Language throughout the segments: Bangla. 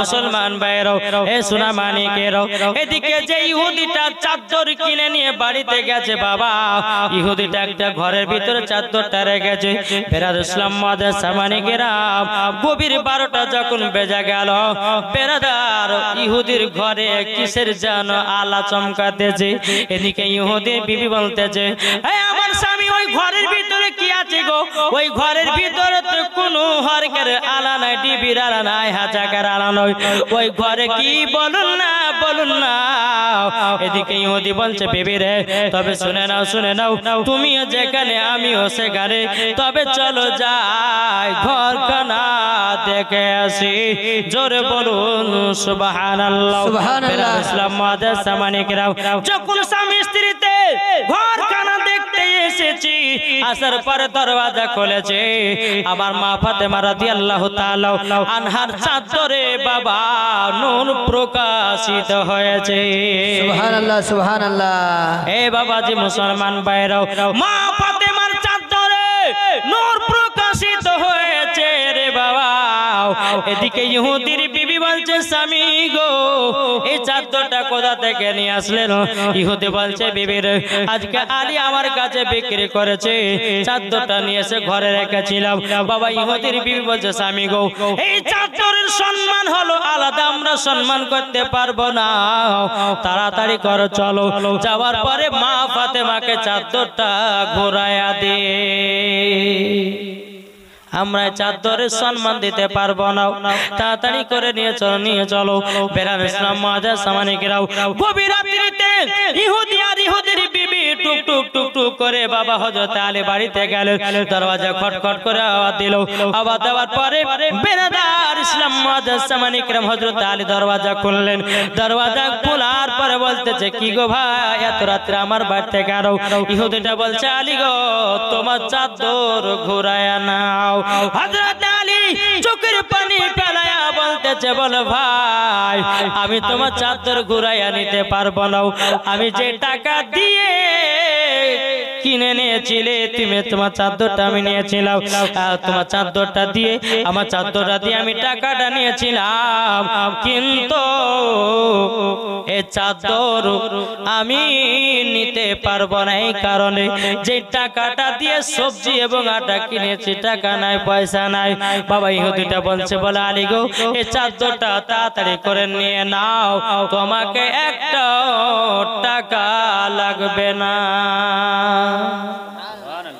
মুসলমান ভাইরাও এ সোনা মানিকেরাও এদিকে যে ইহুদিটা চাদর কিনে নিয়ে বাড়িতে গেছে বাবা ইহুদিটা একটা ঘরের ভিতরে চাদর চাদরটা গেছে ফেরাদ ইসলাম মাদের সামানিকেরাম গভীর বারোটা যখন বেজা গেল ফেরাদার ইহুদির ঘরে কিসের যেন আলা চমকাতেছে এদিকে ইহুদি বিবি বলতেছে আমার স্বামী ওই ঘরের ভিতরে ভিতরে কি আছে গো ওই ঘরের ভিতরে তো কোনো হরকের আলা নাই ডিবির আলা নাই হাজাকার আলা নাই ওই ঘরে কি বলুন না বলুন না এদিকে ইহুদি বলছে বেবি রে তবে শুনে নাও শুনে নাও তুমিও যেখানে আমিও সেখানে তবে চলো যাই ঘর কানা দেখে আসি জোরে বলুন সুবহানাল্লাহ ইসলাম যখন স্বামী স্ত্রীতে ঘর কানা এসেছি আসার পরে দরওয়াজা খুলেছে আমার মা ফাতেমা রাদিয়াল্লাহু আল্লাহ আনহার চাদরে বাবা নুন প্রকাশিত হয়েছে এ বাবা যে বাবাজি মুসলমান ভাইরাও মা ফাতেমার চাদরে নুন প্রকাশিত হয়েছে রে বাবা এদিকে ইহুদির বিবি বলছে স্বামী গো এই চাদরটা কোথা থেকে নিয়ে আসলেন ইহুদি বলছে বিবির আজকে আলী আমার কাছে বিক্রি করেছে চাদরটা নিয়ে এসে ঘরে রেখেছিলাম বাবা ইহুদির বিবি বলছে স্বামী গো এই চাদরের সম্মান হলো আলাদা আমরা সম্মান করতে পারবো না তাড়াতাড়ি করো চলো যাওয়ার পরে মা ফাতেমাকে চাদরটা ঘোরায়া দে আমরা চাদরে সম্মান দিতে পারবো না তাড়াতাড়ি করে নিয়ে চলো নিয়ে চলো বেলাল ইসলাম মাদার সামানিকেরাও গভীর রাত্রিতে ইহুদি হজরি বিবি টুক টুক টুক টুক করে বাবা হজরত আলী বাড়িতে গেল দরজা খটখট করে আওয়াজ দিল আওয়াজ দেওয়ার পরে বেরাদার ইসলাম মাদাসামান ইকরাম হজরত আলী দরজা খুললেন দরজা খোলার পরে বলতেছে কি গো ভাই এত রাতে আমার বাড়িতে গেল ইহুদিটা বলছে আলী গো তোমার চাদর ঘুরায়া নাও হজরত আলী চোখের পানি ফেলায় বলতেছে বলো ভাই আমি তোমার চাদর ঘুরাইয়া নিতে পারবো না আমি যে টাকা দিয়ে কিনে নিয়েছিলে তুমি তোমার চাদরটা আমি নিয়েছিলাম তোমার চাদরটা দিয়ে আমার চাদরটা দিয়ে আমি টাকাটা নিয়েছিলাম কিন্তু এ চাদর আমি নিতে পারবো না এই কারণে যে টাকাটা দিয়ে সবজি এবং আটা কিনেছি টাকা নাই পয়সা নাই বাবা ইহুদিটা বলছে বলে আলিগো চাদরটা তাড়াতাড়ি করে নিয়ে নাও তোমাকে একটা টাকা লাগবে না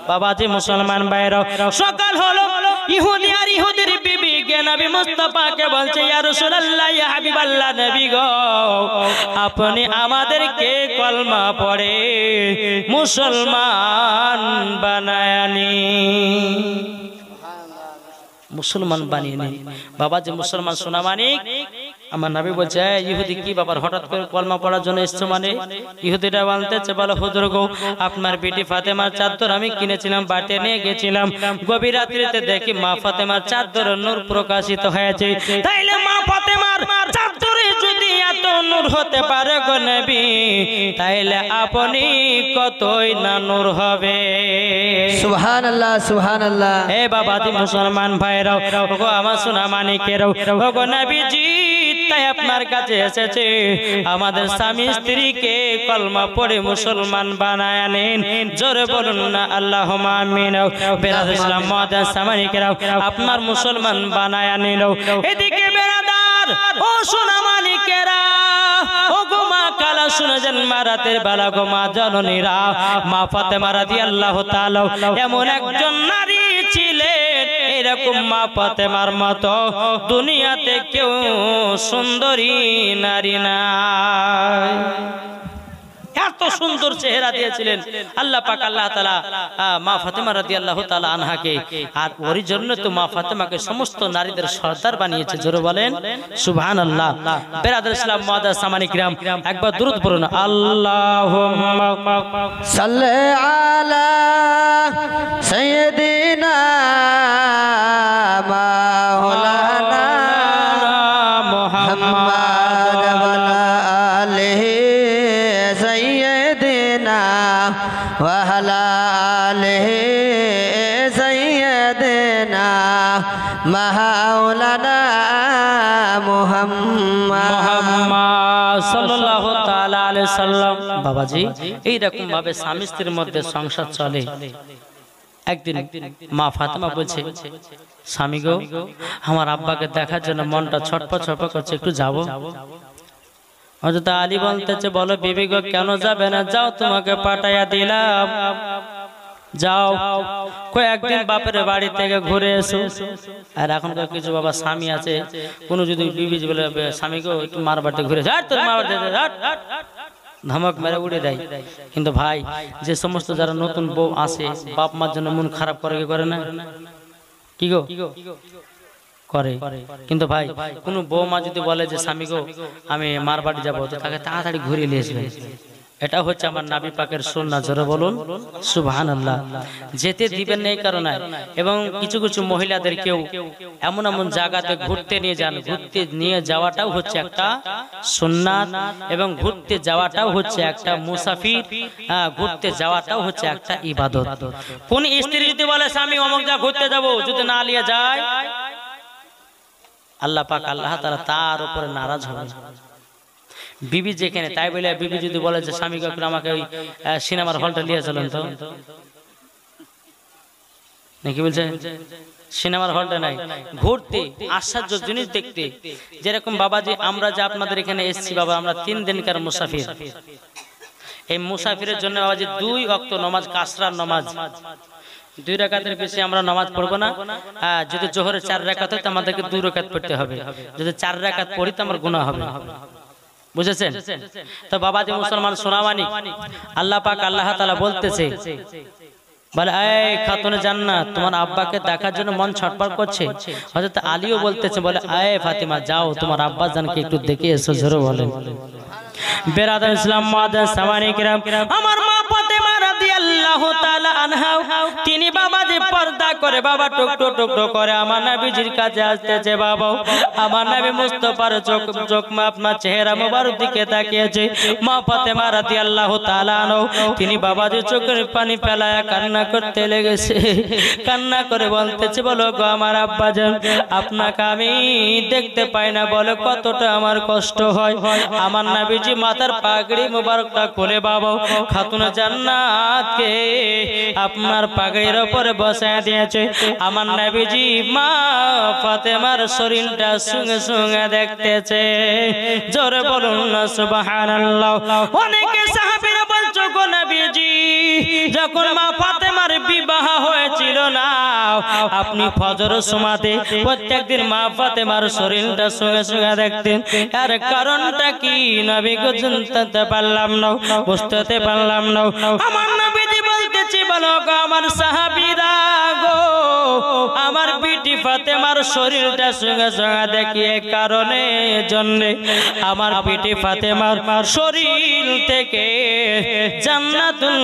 বাবাজি মুসলমান বাইর সকাল হলো ইহুদি আর ইহুদির বিবি নবী মুস্তফাকে বলছে ইয়া রাসূলুল্লাহ ইয়া হাবিবাল্লাহ নবী গো আপনি আমাদেরকে কলমা পড়ে মুসলমান বানায়নি মুসলমান বানিয়ে নিন বাবা যে মুসলমান সোনা মানিক আমার নাবি বলছে ইহুদি কি বাবার হঠাৎ করে কলমা পড়ার জন্য এসছো মানে ইহুদিটা বলতেছে বলো হুজুর গো আপনার বেটি ফাতেমার চাদ্দর আমি কিনেছিলাম বাটে নিয়ে গেছিলাম গভীর রাত্রিতে দেখি মা ফাতেমার চাদ্দর নূর প্রকাশিত হয়েছে তাইলে মা ফাতেমার চাদ্দর যদি এত নূর হতে পারে তাইলে আপনি কতই না নূর হবে সুহান আল্লাহ সুহান আল্লাহ এ বাবা দি মুসলমান ভাইরাও ওগো আমার সোনা নবীজি তাই আপনার কাছে এসেছে আমাদের স্বামী স্ত্রীকে কলমা পড়ে মুসলমান বানায় নিন জোরে বলুন না আল্লাহ আমিন বেরাদ ইসলাম মহাদান সামানিকেরাও আপনার মুসলমান বানায় নিল এদিকে বেরাদা ও সোনা ও মা কালা শোনা যান বেলা জননীরা মা ফাতে মারা আল্লাহ এমন একজন নারী এরকম মা মার মতো দুনিয়াতে কেউ সুন্দরী নারী না এত সুন্দর চেহারা দিয়েছিলেন আল্লাহ পাক আল্লাহ তালা মা ফাতেমা রাজি আল্লাহ তালা আনহাকে আর ওর জন্য তো মা ফাতেমাকে সমস্ত নারীদের সর্দার বানিয়েছে জোরে বলেন সুবহান আল্লাহ বেরাদুল ইসলাম মাদার সামানিক রাম একবার দূরত পড়ুন আল্লাহ সাল্লে সাল্লাম বাবাজি এইরকম ভাবে স্বামী স্ত্রীর মধ্যে সংসার চলে একদিন মা ফাতেমা বলছে স্বামী গো আমার আব্বাকে দেখার জন্য মনটা ছটপ ছটপ করছে একটু যাব হজরত আলী বলতেছে বলো গো কেন যাবে না যাও তোমাকে পাঠাইয়া দিলাম যাও কয়েকদিন বাপের বাড়ি থেকে ঘুরে এসো আর এখনকার কিছু বাবা স্বামী আছে কোনো যদি বিবি বলে স্বামীকে একটু মার বাড়িতে ঘুরে যাট তোর মার বাড়িতে ধমক মেরে উড়ে দেয় কিন্তু ভাই যে সমস্ত যারা নতুন বউ আসে বাপ মার জন্য মন খারাপ করে কি করে না কি গো করে কিন্তু ভাই কোনো বউ মা যদি বলে যে স্বামী গো আমি মার বাড়ি যাবো তো তাকে তাড়াতাড়ি ঘুরিয়ে নিয়ে আসবে এটা হচ্ছে আমার নাবি পাকের সুন্না জোরে বলুন সুবাহান আল্লাহ যেতে দিবেন এই কারণে এবং কিছু কিছু মহিলাদের কেউ এমন এমন জায়গাতে ঘুরতে নিয়ে যান ঘুরতে নিয়ে যাওয়াটাও হচ্ছে একটা সুন্নাত এবং ঘুরতে যাওয়াটাও হচ্ছে একটা মুসাফির হ্যাঁ, ঘুরতে যাওয়াটাও হচ্ছে একটা ইবাদত কোন স্ত্রী যদি বলে স্বামী অমুক যা ঘুরতে যাব যদি না নিয়ে যায় আল্লাহ পাক আল্লাহ তারা তার উপরে নারাজ হবে বিবি যেখানে তাই বলে বিবি যদি বলে যে স্বামী কাকুর আমাকে ওই সিনেমার হলটা নিয়ে চলেন তো নাকি বলছে সিনেমার হলটা নাই ঘুরতে আশ্চর্য জিনিস দেখতে যেরকম বাবা যে আমরা যে আপনাদের এখানে এসছি বাবা আমরা তিন দিনকার মুসাফির এই মুসাফিরের জন্য বাবা যে দুই অক্ত নমাজ কাসরার নমাজ দুই রেখাতের বেশি আমরা নামাজ পড়বো না যদি জোহরে চার রেখাত হয় তো আমাদেরকে দুই রেখাত পড়তে হবে যদি চার রেখাত পড়ি তো আমার গুণা হবে বুঝেছেন তো বাবা যে মুসলমান সোনামানি আল্লাহ পাক আল্লাহ তালা বলতেছে বলে তোমার আব্বাকে দেখার জন্য মন ছটপট করছে হযরত আলীও বলতেছে বলে এই ফাতিমা যাও তোমার আব্বা জানকে একটু দেখে এসো জোরে ইসলাম মাদান সামানিকরাম আমার মা ফাতেমা রাদিয়াল্লাহু তাআলা আনহা তিনি নামাজে পর্দা করে বাবা টুকটো টুকটো করে আমার নাবিজির কাছে আসতেছে বাবা আমার নাবি মুস্তফার চোখ চোখ আপনার চেহারা মোবারক দিকে তাকিয়েছে মা ফাতেমা মারাতি আল্লাহ তালানো তিনি বাবাজি চোখের পানি ফেলায় কান্না করতে লেগেছে কান্না করে বলতেছে বলো গো আমার আব্বা যান আপনাকে আমি দেখতে পাই না বলো কতটা আমার কষ্ট হয় আমার নাবিজি মাথার পাগড়ি মোবারকটা করে বাবা খাতুনা জান্নাতকে আপনার পাগড়ির ওপর উপরে বসায় দিয়েছে আমার নবীজি মা ফাতেমার শরীরটা সুঙ্গে সুঙ্গে দেখতেছে জোরে বলুন না সুবহানাল্লাহ অনেকে সাহাবীরা বলছো গো নবীজি যখন মা ফাতেমার বিবাহ হয়েছিল না আপনি ফজর সমাতে প্রত্যেকদিন মা ফাতেমার শরীরটা সুঙ্গে সুঙ্গে দেখতেন আর কারণটা কি নবী গো জানতে পারলাম না বুঝতে পারলাম না আমার নবীজি বলতেছি বলো আমার সাহাবী আমার বিটি ফাতেমার শরীরটা সঙ্গে সঙ্গে কারণে জন্যে আমার বিটি ফাতেমার শরীর থেকে জান্নাতুল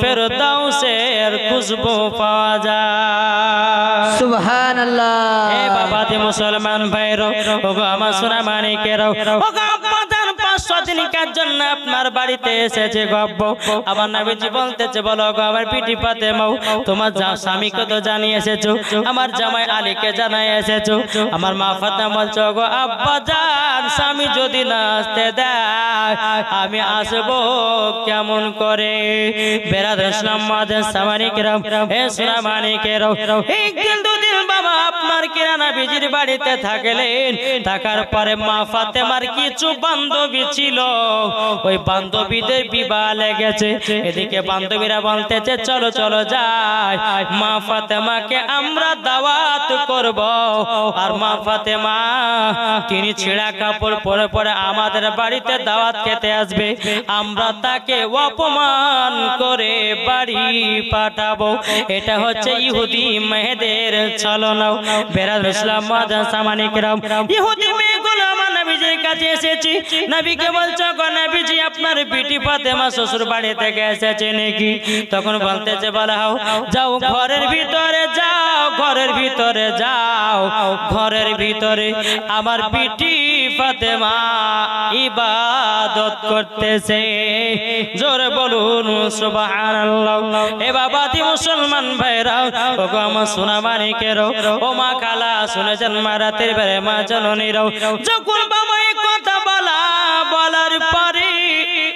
ফেরদাউসের খুশবু পাওয়া যায় সুবহানাল্লাহ হে বাবা মুসলমান ভাইরো ওগো আমার সোনা মানিকেরও ওগো সজলিকার জন্য আপনার বাড়িতে এসেছে গব্ব আমার নবীজি বলতেছে বলো আমার পিটি পাতে মাও তোমার জানিয়ে এসেছো আমার জামাই আলীকে জানাই এসেছো আমার মা বলছো গো স্বামী যদি দেয় আমি আসবো কেমন করে বেড়াতে ইসলাম মাদের হে দুদিন বাবা বিজির বাড়িতে থাকলেন থাকার পরে মা ফাতেমার কিছু বান্ধবী ছিল ওই বান্ধবীদের বিবাহ লেগেছে এদিকে বান্ধবীরা বলতেছে চলো চলো যাই মা ফাতেমাকে আমরা দাওয়াত করব আর মা ফাতেমা তিনি ছেঁড়া কাপড় পরে পরে আমাদের বাড়িতে দাওয়াত খেতে আসবে আমরা তাকে অপমান করে বাড়ি পাঠাবো এটা হচ্ছে ইহুদি মেহেদের চলনাও বেড়া इस्लाम मदन सामान्य करम यहूदी में নবীজির কাছে এসেছি নবীকে বলছো গো নবীজি আপনার বিটি ফাতেমা শ্বশুর বাড়ি থেকে এসেছে নাকি তখন বলতেছে যাও ঘরের ভিতরে যাও ঘরের ভিতরে যাও ঘরের ভিতরে আমার বিটি ফাতেমা ইবাদত করতেছে জোরে বলুন সুবহানাল্লাহ এ বাবা দি মুসলমান ভাইরা ওগো আমার সোনা মানিকেরও ও মা কালা শুনেছেন মা রাতের বেড়ে মা জননীরও যখন বাবা সময় কথা বলা বলার পরে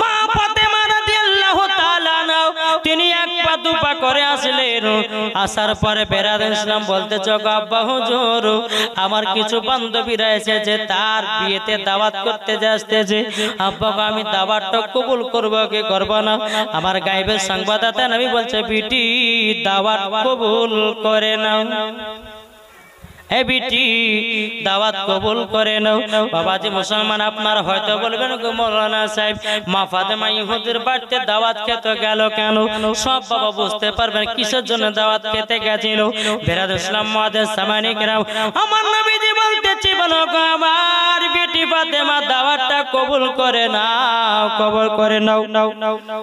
মা ফাতেমা রাদিয়াল্লাহু তাআলা নাও তিনি এক পা দু পা করে আসলেন আসার পরে বেড়া ইসলাম বলতে চক আব্বা হুজুর আমার কিছু বান্ধবীরা এসেছে তার বিয়েতে দাওয়াত করতে আসতেছে আব্বা আমি দাওয়াতটা কবুল করব কি করব না আমার গায়েবের সংবাদদাতা আমি বলছে বিটি দাওয়াত কবুল করে নাও বিটি দাওয়াত কবুল করে নাও বাবা যে মুসলমান আপনার হয়তো বলবেন গো মৌলানা সাহেব মা ফাতেমা ইহুদের বাড়িতে দাওয়াত খেতে গেল কেন সব বাবা বুঝতে পারবেন কিসের জন্য দাওয়াত খেতে গেছিল বেরাদ ইসলাম মহাদের সামানিক গ্রাম আমার নবীজি বলতেছি বলো আমার বিটি ফাতেমা দাওয়াতটা কবুল করে নাও কবুল করে নাও নাও নাও নাও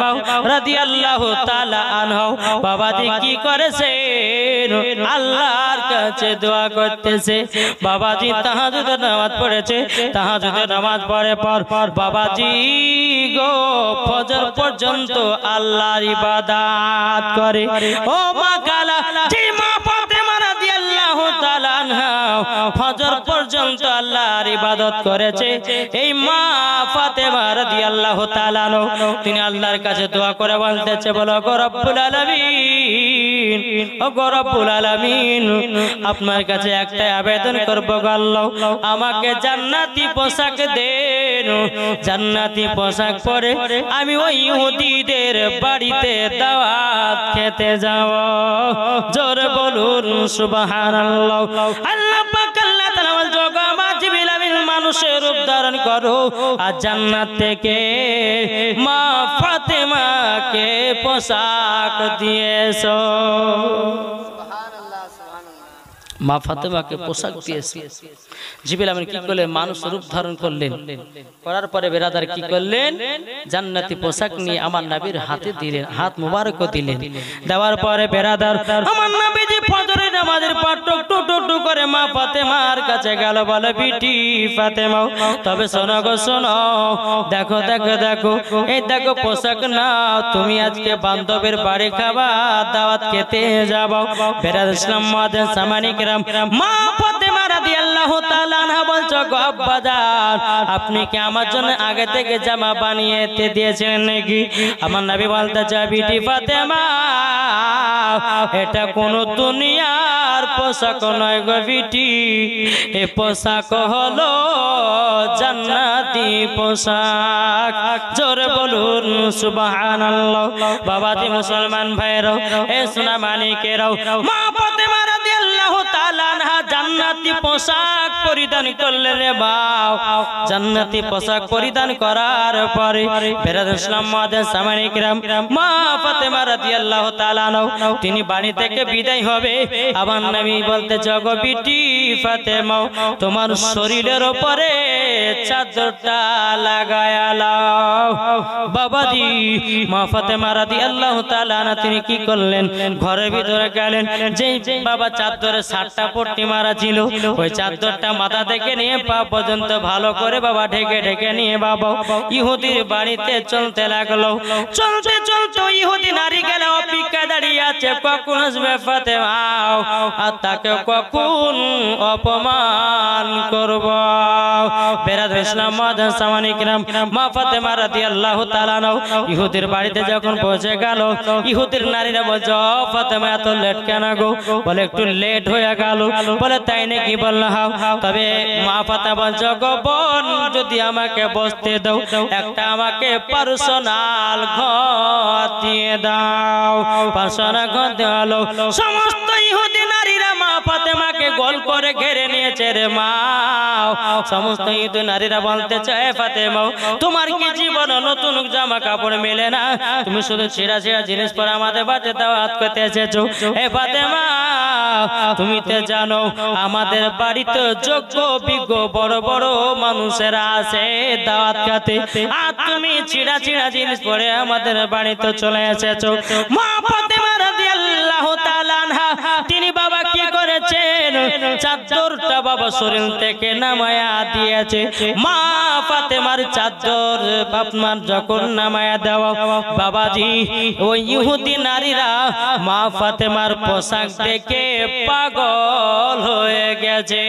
ফাতেমা রাদিয়াল্লাহু তাআলা আনহা বাবা দি কি করেছেন আল্লাহর কাছে দোয়া করতেছে বাবাজি তাহাজ্জুদের নামাজ পড়েছে তাহাজ্জুদের নামাজ পড়ে পর পর বাবাজি গো ফজর পর্যন্ত আল্লাহর ইবাদত করে ও মা কালা জি মা ফাতেমা পর্যন্ত আল্লাহর ইবাদত করেছে এই মা তিনি আল্লাহর কাছে দোয়া করে বলতেছে বলো ও আপনার কাছে একটা আবেদন করবো আল্লাহ আমাকে জান্নাতি পোশাক দেন জান্নাতি পোশাক পরে আমি ওই ইহুদিদের বাড়িতে দাওয়াত খেতে যাব জোর বলুন সুবহানাল্লাহ আল্লাহ আল্লাহ পাক আল্লাহ তাআলা বলতো গো মা জিবরিল পোশাক দিয়েছো মা ফাতেমাকে পোশাক দিয়েছে জিবিল আমিন কি করলেন মানুষ রূপ ধারণ করলেন করার পরে বেরাদার কি করলেন জান্নাতি পোশাক নিয়ে আমার নবীর হাতে দিলেন হাত মুবারক দিলেন দেওয়ার পরে বেরাদার আমার নবী যে ফজরের নামাজের টক টক টক টক করে মা ফাতেমার কাছে গেল বলে বিটি ফাতেমা তবে শোনো গো শোনো দেখো দেখো দেখো এই দেখো পোশাক না তুমি আজকে বান্ধবের বাড়ি খাবা দাওয়াত খেতে যাবো বেরাদ ইসলাম মাদের সামানিক কেরাম মা ফাতেমা রাদিয়াল্লাহু তাআলা আনহা বলছো গো আব্বাজান আপনি কি আমার জন্য আগে থেকে জামা বানিয়ে দিয়েছিলেন নাকি আমার নবী বলতেছে বিটি ফাতেমা এটা কোন দুনিয়ার পোশাক নয় গো বিটি এ পোশাক হলো জান্নাতি পোশাক জোরে বলুন সুবহানাল্লাহ বাবাজি মুসলমান ভাইরাও এ সোনা মানিকেরাও মা ফাতেমা জান্নাতি পোশাক পরিধান রে বাপ জান্নাতি পোশাক পরিধান করার পরে ফেরাদ ইসলাম মা ফাতেমা রাদিয়াল্লাহু তাআলা তিনি বাড়ি থেকে বিদায় হবে আমার বলতে জগ বিটি ফাতেমা তোমার শরীরের উপরে চাদরটা লাগায়া মা ফাতেমা রাদিয়াল্লাহু তাআলা না তিনি কি করলেন ঘরের ভিতরে গেলেন যেই বাবা সাতটা পট্টি মারা ছিল ওই চাদরটা মাথা থেকে নিয়ে পা পর্যন্ত ভালো করে বাবা ঢেকে ঢেকে নিয়ে বাবা ইহুদির বাড়িতে চলতে লাগলো চলতে চলতে ইহুদি নারী গেল অপেক্ষা দাঁড়িয়ে আছে কখন আসবে ফাতেমা আর তাকে কখন অপমান করব বেরাদ ইসলাম মাদান সামানিকরাম মা ফাতেমা রাদিয়াল্লাহু তাআলা নাও ইহুদের বাড়িতে যখন পৌঁছে গেল ইহুদের নারীরা বলছে ফাতেমা এত লেট কেন গো বলে একটু লেট হয়ে গেল বলে তাই নাকি বললো হাও তবে মা ফাতেমা বলছে গো বোন যদি আমাকে বসতে দাও একটা আমাকে পার্সোনাল ঘর দিয়ে দাও পার্সোনাল ঘর দেওয়ালো সমস্ত ইহুদি নারীরা মা ফাতেমাকে গোল করে ঘেরে নিয়েছে রে মা সমস্ত ইহুদি নারীরা বলতে চায় ফাতেমা তোমার কি জীবন নতুন জামা কাপড় মেলে দিলে না তুমি শুধু ছিঁড়া ছিঁড়া জিনিস পরে আমাদের বাড়িতে হাত পেতে এসেছো হে মা তুমি তো জানো আমাদের বাড়িতে যোগ্য বিজ্ঞ বড় বড় মানুষেরা আছে দাওয়াত খাতে আর তুমি ছিঁড়া ছিঁড়া জিনিস পরে আমাদের বাড়িতে চলে এসেছো মা ফাতেমা রাদিয়াল্লাহু তাআলা আনহা তিনি বাবা কি করেছেন চাদরটা বাবা শরীর থেকে নামায়া দিয়েছে মা ফাতেমার চাদর বাপমার যখন নামায়া দেওয়া বাবাজি ওই ইহুদি নারীরা মা ফাতেমার পোশাক দেখে পাগল হয়ে গেছে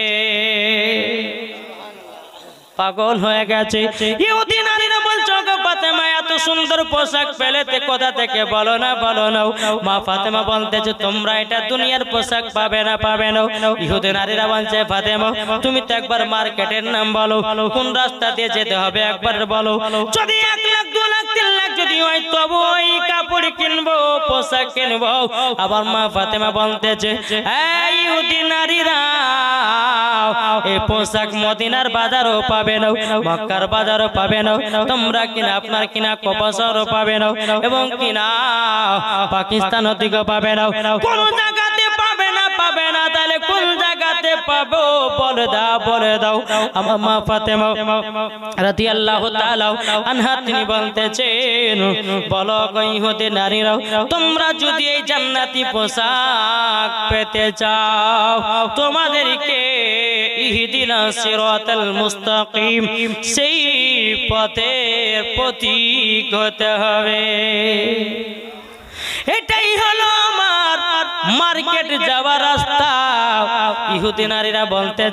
পাগল হয়ে গেছে ইহুদি নারীরা বলছো গো ফাতেমা এত সুন্দর পোশাক তে কোথা থেকে বলো না বলো না মা ফাতেমা বলতেছে তোমরা এটা দুনিয়ার পোশাক পাবে না পাবে না ইহুদি নারীরা বলছে ফাতেমা তুমি তো একবার মার্কেটের নাম বলো কোন রাস্তা দিয়ে যেতে হবে একবার বলো যদি এক লাখ দু লাখ তিন লাখ যদি হয় তবু ওই কাপড় কিনবো পোশাক কিনবো আবার মা ফাতেমা বলতেছে এই হ্যাঁ, ইহুদি নারীরা এই পোশাক মদিনার বাজারও পাবে পাবে না মক্কার বাজারও পাবে না তোমরা কিনা আপনার কিনা কপাসরও পাবে না এবং কিনা পাকিস্তান অধিক পাবে না কোন জায়গায় পাবো বলে দাও বলে দাও আমার মা ফাতেমা রাদিয়াল্লাহু তাআলা আনহা তিনি বলতেছেন বলো কই হতে নারীরাও তোমরা যদি এই জান্নাতি পোশাক পেতে চাও তোমাদেরকে ইহদিনা সিরাতাল মুস্তাকিম সেই পথের প্রতীক হতে হবে এটাই হলো আমার মার্কেট যাওয়ার রাস্তা ইহুদি নারীরা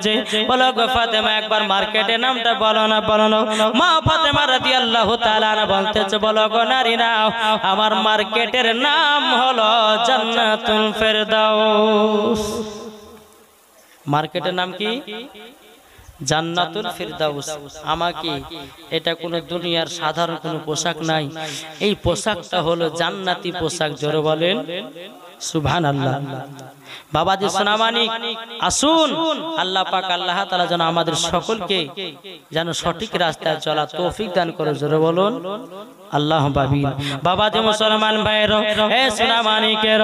যে বলো গো ফাতেমা একবার মার্কেটে নামটা বলো না বলো না মা ফাতেমা রাদিয়াল্লাহু তাআলা না বলতেছে বলো গো নারীরা আমার মার্কেটের নাম হলো জান্নাতুল ফেরদাউস মার্কেটের নাম কি জান্নাতুল ফিরদাউস আমাকে এটা কোনো দুনিয়ার সাধারণ কোনো পোশাক নাই এই পোশাকটা হলো জান্নাতি পোশাক জোরে বলেন সুভান আল্লাহ বাবাজি সোনামানিক আসুন আল্লাহ পাক আল্লাহ তাআলা যেন আমাদের সকলকে যেন সঠিক রাস্তায় চলা তৌফিক দান করে জোরে বলুন আল্লাহ বাবিন বাবাজি মুসলমান ভাইয়ের সোনামানিকের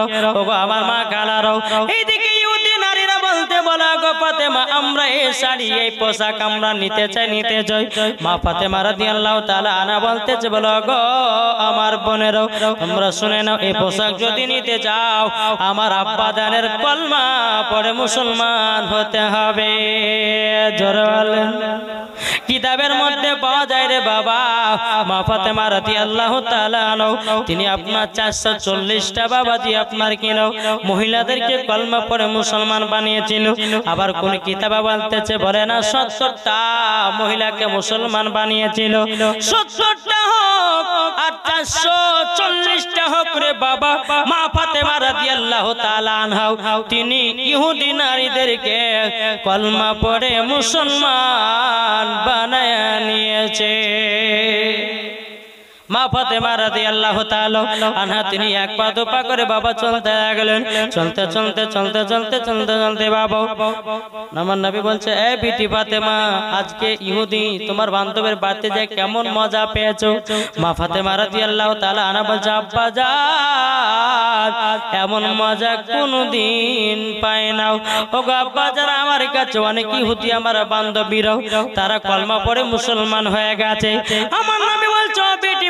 আমার মা কালারও এইদিকে বলা গো ফাতেমা আমরা এই শাড়ি এই পোশাক আমরা নিতে চাই নিতে মা ফাতেমা রাদিয়াল্লাহু তাআলা আনা বলতেছে গো আমার তোমরা শুনে নাও এই পোশাক যদি নিতে চাও আমার আব্বা দানের কলমা পড়ে মুসলমান হতে হবে কিতাবের মধ্যে পাওয়া যায় রে বাবা মা ফাতেমা রাদিয়াল্লাহু তাআলা আনো তিনি আপনার 440টা বাবাজি আপনার কিনো মহিলাদেরকে কলমা পড়ে মুসলমান বানিয়েছিল আবার কোন কিতাব বলতেছে বলে না সত্তরটা মহিলাকে মুসলমান বানিয়েছিল সত্তরটা হোক আর চারশো চল্লিশটা হোক রে বাবা মা ফাতে মারা দিয়ে আল্লাহ তিনি ইহুদি নারীদেরকে কলমা পড়ে মুসলমান বানায় নিয়েছে মা ফাতেমা রাদিয়াল্লাহু আল্লাহ আনহা তিনি এক পা দু পা করে বাবা চলতে গেলেন চলতে চলতে চলতে চলতে চলতে চলতে বাবা আমার নবী বলছে এ বিটি ফাতে মা আজকে ইহুদি তোমার বান্ধবের বাড়িতে যে কেমন মজা পেয়েছো মা ফাতেমা আল্লাহ তালা আনা বলছে আব্বা যা এমন মজা কোনদিন পায় নাও ওগো আব্বা যারা আমার কাছে অনেক ইহুদি আমার বান্ধবীরাও তারা কলমা পরে মুসলমান হয়ে গেছে আমার নবী বলছো বেটি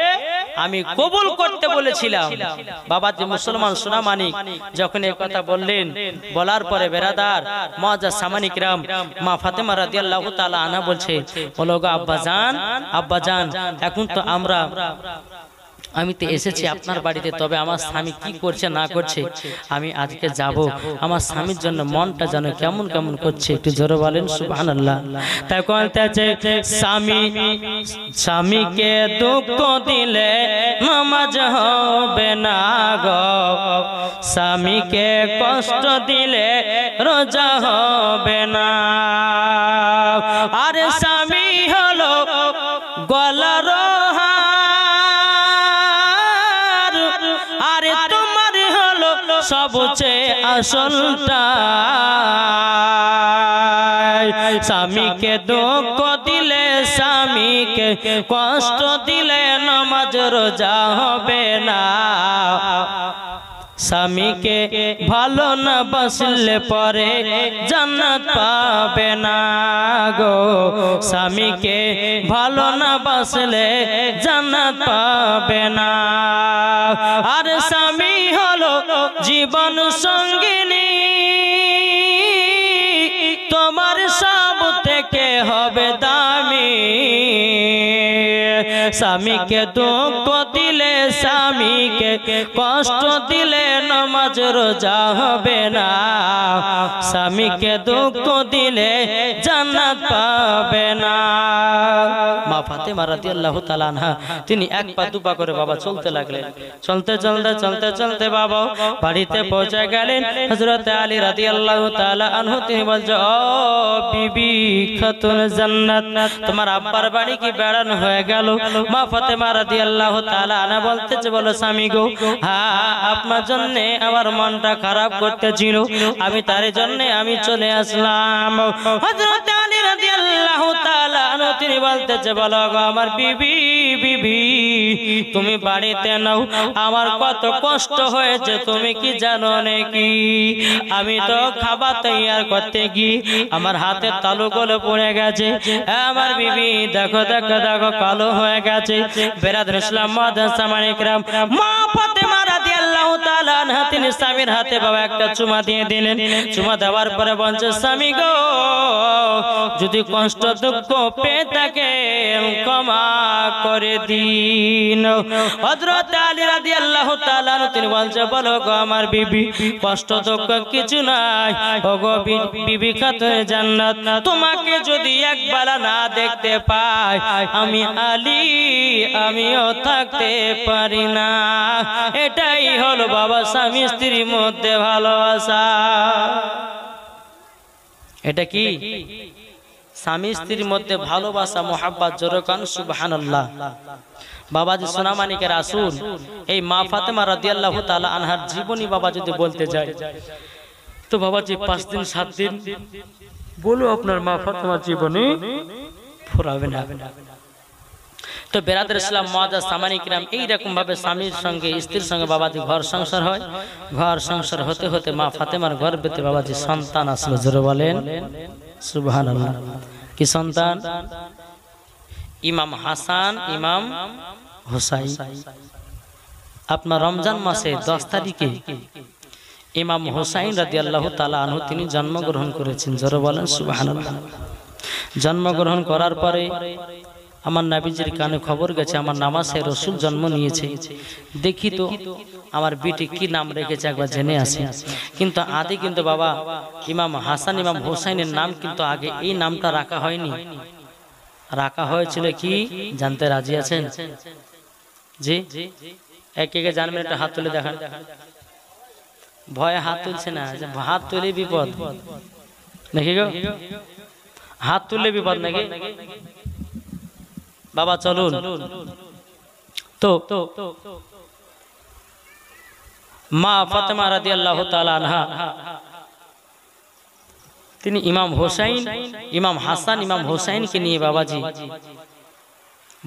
আমি কবুল করতে বলেছিলাম বাবা যে মুসলমান মানিক যখন এই কথা বললেন বলার পরে বেরাদার মজা সামানিক রাম মা ফাতেমা রাদিয়াল্লাহু তাআলা আনা বলছে বলো আব্বাজান আব্বাজান এখন তো আমরা আমি তো এসেছি আপনার বাড়িতে তবে আমার স্বামী কি করছে না করছে আমি আজকে যাব আমার স্বামীর জন্য মনটা যেন কেমন কেমন করছে একটু জোরে বলেন সুবহানাল্লাহ তখন তাছে স্বামী স্বামীকে দুঃখ দিলে নামাজ হবে না গো স্বামীকে কষ্ট দিলে রোজা হবে না আরে স্বামী হলো গলার হচ্ছে আসলটা স্বামীকে দুঃখ দিলে স্বামীকে কষ্ট দিলে নমাজ রোজা হবে না স্বামীকে ভালো না বসলে পরে জান্নাত পাবে না গো স্বামীকে ভালো না বসলে জান্নাত পাবে না আর স্বামী হলো জীবন সঙ্গিনী তোমার সব থেকে হবে দামি স্বামীকে দুঃখ দিলে স্বামীকে কষ্ট দিলে নমাজ রোজা হবে না স্বামীকে দুঃখ দিলে জান্নাত পাবে না মা ফাতে মারাতি আল্লাহ তালা না তিনি এক পা দুপা করে বাবা চলতে লাগলেন চলতে চলতে চলতে চলতে বাবা বাড়িতে পৌঁছে গেলেন হজরত আলী রাতি আল্লাহ তালা আনহ তিনি বলছে ও বিবি খাতুন জান্নাত তোমার আব্বার বাড়ি কি বেড়ানো হয়ে গেল মা ফাতে মারাতি আল্লাহ তালা কানা বলতেছে বলো স্বামী গো হা আপনার জন্য আমার মনটা খারাপ করতেছিল আমি তার জন্য আমি চলে আসলাম হযরত আলী রাদিয়াল্লাহু তাআলা তিনি বলতেছে বলো গো আমার বিবি বিবি তুমি বাড়িতে নাও আমার কত কষ্ট হয়েছে তুমি কি জানো নাকি আমি তো খাবার তৈয়ার করতে গিয়ে আমার হাতে তালুগুলো পড়ে গেছে আমার বিবি দেখো দেখো দেখো কালো হয়ে গেছে বেরাদ ইসলাম মা ফাতেমা আল্লাহ তাআলা তিনি স্বামীর হাতে বাবা একটা চুমা দিয়ে দিলেন চুমা দেওয়ার পরে বলছে স্বামী গো যদি কষ্ট দুঃখ পেয়ে থাকে ক্ষমা করে দিন হযরত আলী রাদিয়াল্লাহু তাআলা তিনি বলছে বলো গো আমার বিবি কষ্ট দুঃখ কিছু নাই ওগো বিবি খাত জান্নাত তোমাকে যদি একবেলা না দেখতে পাই আমি আলী আমিও থাকতে পারি না এটাই হল বলো বাবা স্বামী স্ত্রীর মধ্যে ভালোবাসা এটা কি স্বামী স্ত্রীর মধ্যে ভালোবাসা মোহাব্বাত জোরকান বাবা যে সোনামানিকের আসুন এই মা ফাতেমা রাদিয়াল্লাহ তালা আনহার জীবনী বাবা যদি বলতে যায় তো বাবা যে পাঁচ দিন সাত দিন বলো আপনার মা ফাতেমার জীবনী ফুরাবে না তো বেরাদের ইসলাম মাদা সামানিক এইরকম ভাবে স্বামীর সঙ্গে স্ত্রীর সঙ্গে বাবাজি ঘর সংসার হয় ঘর সংসার হতে হতে মা ফাতেমার ঘর পেতে বাবাজি সন্তান আসলো জোরে বলেন সুবহান কি সন্তান ইমাম হাসান ইমাম হোসাই আপনার রমজান মাসে দশ তারিখে ইমাম হোসাইন রাজি আল্লাহ তালা আনহু তিনি জন্মগ্রহণ করেছেন জোরে বলেন সুবাহ জন্মগ্রহণ করার পরে আমার নাবিজির কানে খবর গেছে আমার নামাজে রসুল জন্ম নিয়েছে দেখি তো আমার বিটি কি নাম রেখেছে একবার জেনে আসি কিন্তু আদি কিন্তু বাবা ইমাম হাসান ইমাম হোসাইনের নাম কিন্তু আগে এই নামটা রাখা হয়নি রাখা হয়েছিল কি জানতে রাজি আছেন জি একে একে জানবেন একটা হাত তুলে দেখান ভয়ে হাত তুলছে না হাত তুলে বিপদ নাকি গো হাত তুললে বিপদ নাকি বাবা চলুন তো মা ফাতেমা রাদি আল্লাহ আনহা তিনি ইমাম হোসাইন ইমাম হাসান ইমাম হোসাইনকে নিয়ে বাবাজি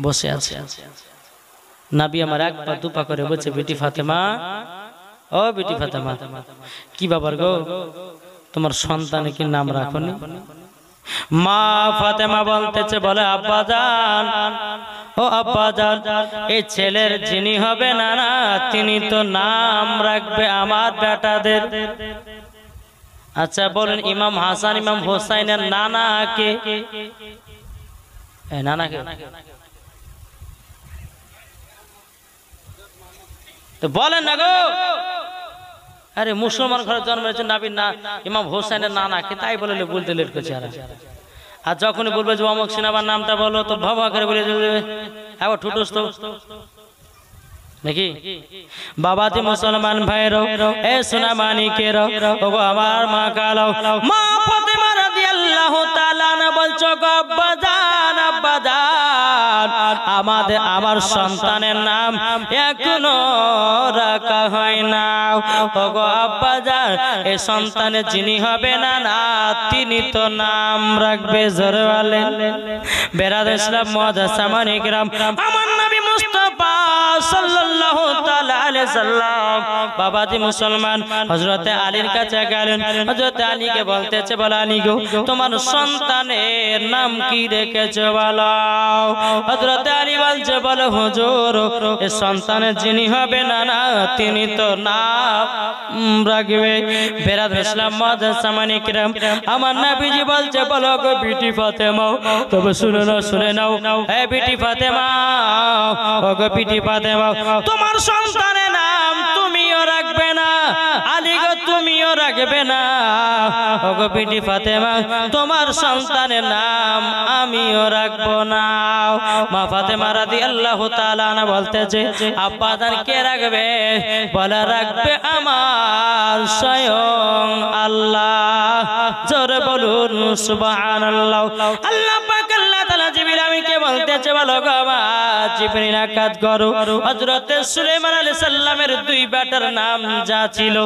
বসে আছে নাবি আমার এক পা দুপা করে বলছে বেটি ফাতেমা ও বেটি ফাতেমা কি বাবার গো তোমার সন্তানকে কি নাম রাখনি মা ফাতেমা বলতেছে বলে আব্বা যান ও আব্বা যান এই ছেলের যিনি হবে না না তিনি তো নাম রাখবে আমার বেটাদের আচ্ছা বলেন ইমাম হাসান ইমাম হোসাইনের নানা কে নানা কে তো বলেন না গো আরে মুসলমান ঘরে জন্মেছে নাবির না ইমাম হোসেনের না না কে তাই বলে বলতে লেট করছে আর আর যখনই বলবে যে অমুক সিনেমার নামটা বলো তো ভাবা করে বলে আবার হ্যাঁ, ঠুটস নাকি বাবা যে মুসলমান ভাই রো এ সোনা মানি মানিকেরও ও আমার মা কালো মা ফতেমা রাদিয়াল্লাহু তাআলা না বলছো গব্বা জান আব্বা জান আমাদের আমার সন্তানের নাম এখনো রাখা হয় না ওগো আব্বা যান এই সন্তানের যিনি হবে না না তিনি তো নাম রাখবে জোরওয়ালে বেড়া দেশ মজা সামানিক রাম আমার নবী মুস্ত বাবাজি মুসলমান হযরতে আলীর কাছে গেলেন হযরতে আলীকে বলতেছে বলা গো তোমার সন্তানের নাম কি রেখেছো বলো হযরতে আলী বলছে বলো হুজুর এ সন্তানের যিনি হবে না না তিনি তো নাম রাখবে বেরাদ ইসলাম মাদ্রাসা সামানি কিরাম আমার নবীজি বলছে বলো গো বিটি ফাতেমা তবে শুনে নাও শুনে নাও হে বিটি ফাতেমা ওগো গো পিটি পাতে তোমার সন্তানের নাম তুমিও রাখবে না আলী তুমিও রাখবে না ওগো পিটি ফাতেমা তোমার সন্তানের নাম আমিও রাখবো না মা ফাতেমা আল্লাহ তাআলা না বলতেছে আব্বা দান কে রাখবে বলে রাখবে আমার স্বয়ং আল্লাহ জোরে বলুন সুবহানাল্লাহ আল্লাহ পাক জিবরিল আমিনকে বলতেছে বলো গো আমার জিবরিল আকাত করো সুলাইমান আলাইহিস সালামের দুই বেটার নাম যা ছিল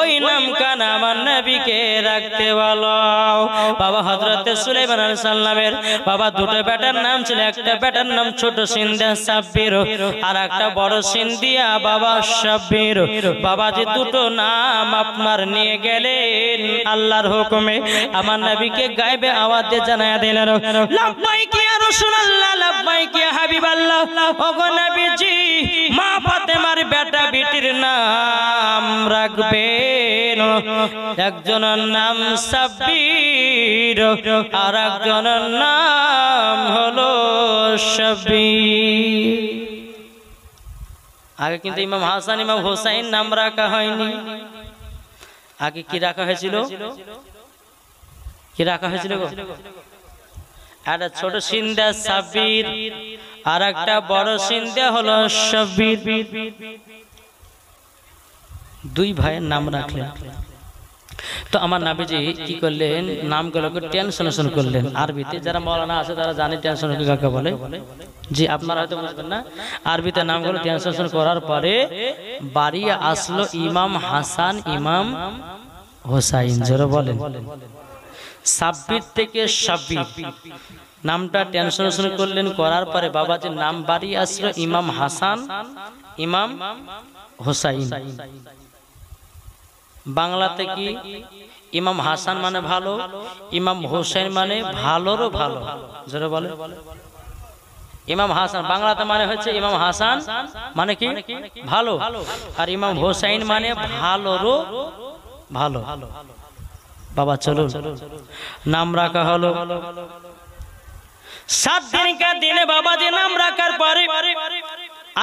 ওই নাম কান আমার নবীকে রাখতে বলো বাবা হযরত সুলাইমান আলাইহিস সালামের বাবা দুটো বেটার নাম ছিল একটা বেটার নাম ছোট সিন্ধা সাব্বির আর একটা বড় সিন্ধিয়া বাবা সাব্বির বাবা যে দুটো নাম আপনার নিয়ে গেলেন আল্লাহর হুকুমে আমার নবীকে গায়বে আওয়াজে জানায় দিলেন লাম্বাই কি একজনের নাম আর একজনের নাম হলো আগে কিন্তু ইমাম হাসান ইমাম হোসাইন নাম রাখা হয়নি আগে কি রাখা হয়েছিল কি রাখা হয়েছিল গো একটা ছোট সিন্দা সাবির আর একটা বড় সিন্দা হলো সাবির দুই ভাইয়ের নাম রাখলেন তো আমার নাবিজি কি করলেন নামগুলোকে ট্রান্সলেশন করলেন আরবিতে যারা মৌলানা আছে তারা জানে ট্রান্সলেশন কাকে বলে জি আপনারা হয়তো বুঝবেন না আরবিতে নামগুলো ট্রান্সলেশন করার পরে বাড়ি আসলো ইমাম হাসান ইমাম হোসাইন যারা বলেন সাব্বির থেকে সাব্বির নামটা টেনশন করলেন করার পরে বাবা যে নাম বাড়ি আসলো ইমাম হাসান ইমাম হোসাইন বাংলাতে কি ইমাম হাসান মানে ভালো ইমাম হোসেন মানে ভালোরও ভালো যেটা বলে ইমাম হাসান বাংলাতে মানে হচ্ছে ইমাম হাসান মানে কি ভালো আর ইমাম হোসাইন মানে ভালোরও ভালো বাবা চলুন নাম রাখা হলো সাত দিন দিনকার দিনে বাবা যে নাম রাখার পরে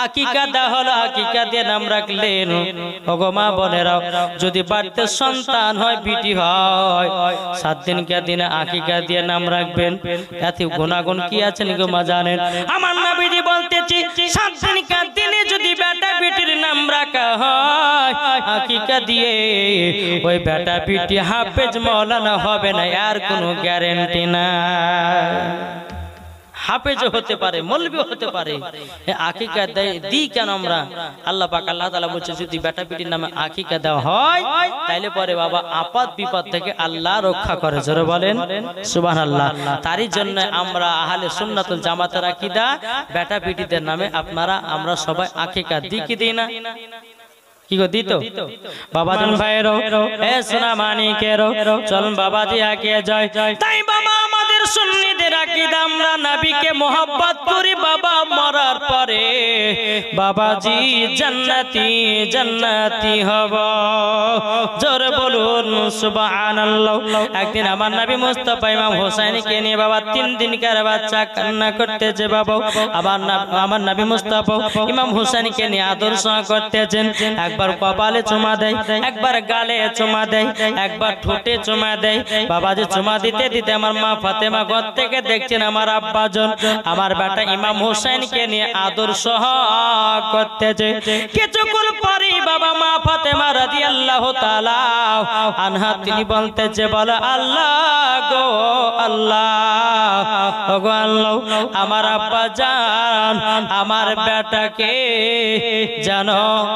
আকিকা দা হলো আকিকা দিয়ে নাম রাখলেন মা বোনেরাও যদি বাড়িতে সন্তান হয় বিটি হয় সাত দিনে আকিকা দিয়ে নাম রাখবেন এতে গুণাগুণ কি আছেন গো মা জানেন আমার নবীজি বলতেছি সাত দিন কে দিনে যদি বেটা বিটির নাম রাখা হয় আকিকা দিয়ে ওই বেটা বিটি হাফেজ মৌলানা হবে না আর কোনো গ্যারেন্টি না হাফেজ হতে পারে মলবি হতে পারে আকিকা দিই কেন আমরা আল্লাহ পাক আল্লাহ তালা বলছে যদি বেটা পিটির নামে আকিকা দেওয়া হয় তাইলে পরে বাবা আপাত বিপদ থেকে আল্লাহ রক্ষা করে জোরে বলেন সুবাহ আল্লাহ তারই জন্য আমরা আহলে সুন্নাতুল জামাতের আকিদা বেটা পিটিদের নামে আপনারা আমরা সবাই আকিকা দি কি দিই না কি গো দিত বাবা জন সোনা জয় জয় তাই বাবা আমাদের সুন্নিদের আকিদা আমরা নাবিকে মোহাব্বত করি বাবা মরার পরে বাবাজি জান্নাতি জান্নাতি হব জোরে বলুন সুবহানাল্লাহ একদিন আমার নবী মুস্তাফা ইমাম হোসাইনকে নিয়ে বাবা তিন দিনকার বাচ্চা কান্না করতে যে বাবা আমার আমার নবী মুস্তাফা ইমাম হোসাইনকে নিয়ে আদর্শ করতেছেন একবার কপালে চুমা দেয় একবার গালে চুমা দেয় একবার ঠোঁটে চুমা দেয় বাবা যে চুমা দিতে দিতে আমার মা ফাতে ফাতেমা ঘর থেকে দেখছেন আমার আব্বাজন আমার বেটা ইমাম হোসেনকে নিয়ে আদর্শ করতেছে কিছুক্ষণ পরে বাবা মা ফাতে রাজি আল্লাহ আনহা তিনি বলতেছে বলো আল্লাহ গো আল্লাহ গো আল্লাহ আমার আব্বা জান আমার বেটাকে যেন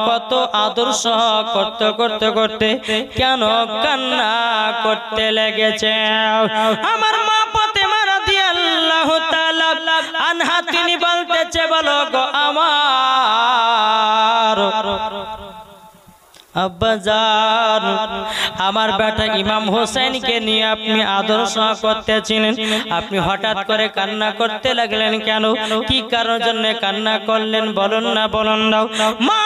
কত আদর্শ করতে করতে করতে কেন কান্না করতে লেগেছে আমার মা বলছে বলো গো আমার আব্বাজার আমার বেটা ইমাম হোসেনকে নিয়ে আপনি আদর্শ করতেছিলেন আপনি হঠাৎ করে কান্না করতে লাগলেন কেন কি কারণ জন্য কান্না করলেন বলুন না বলুন না মা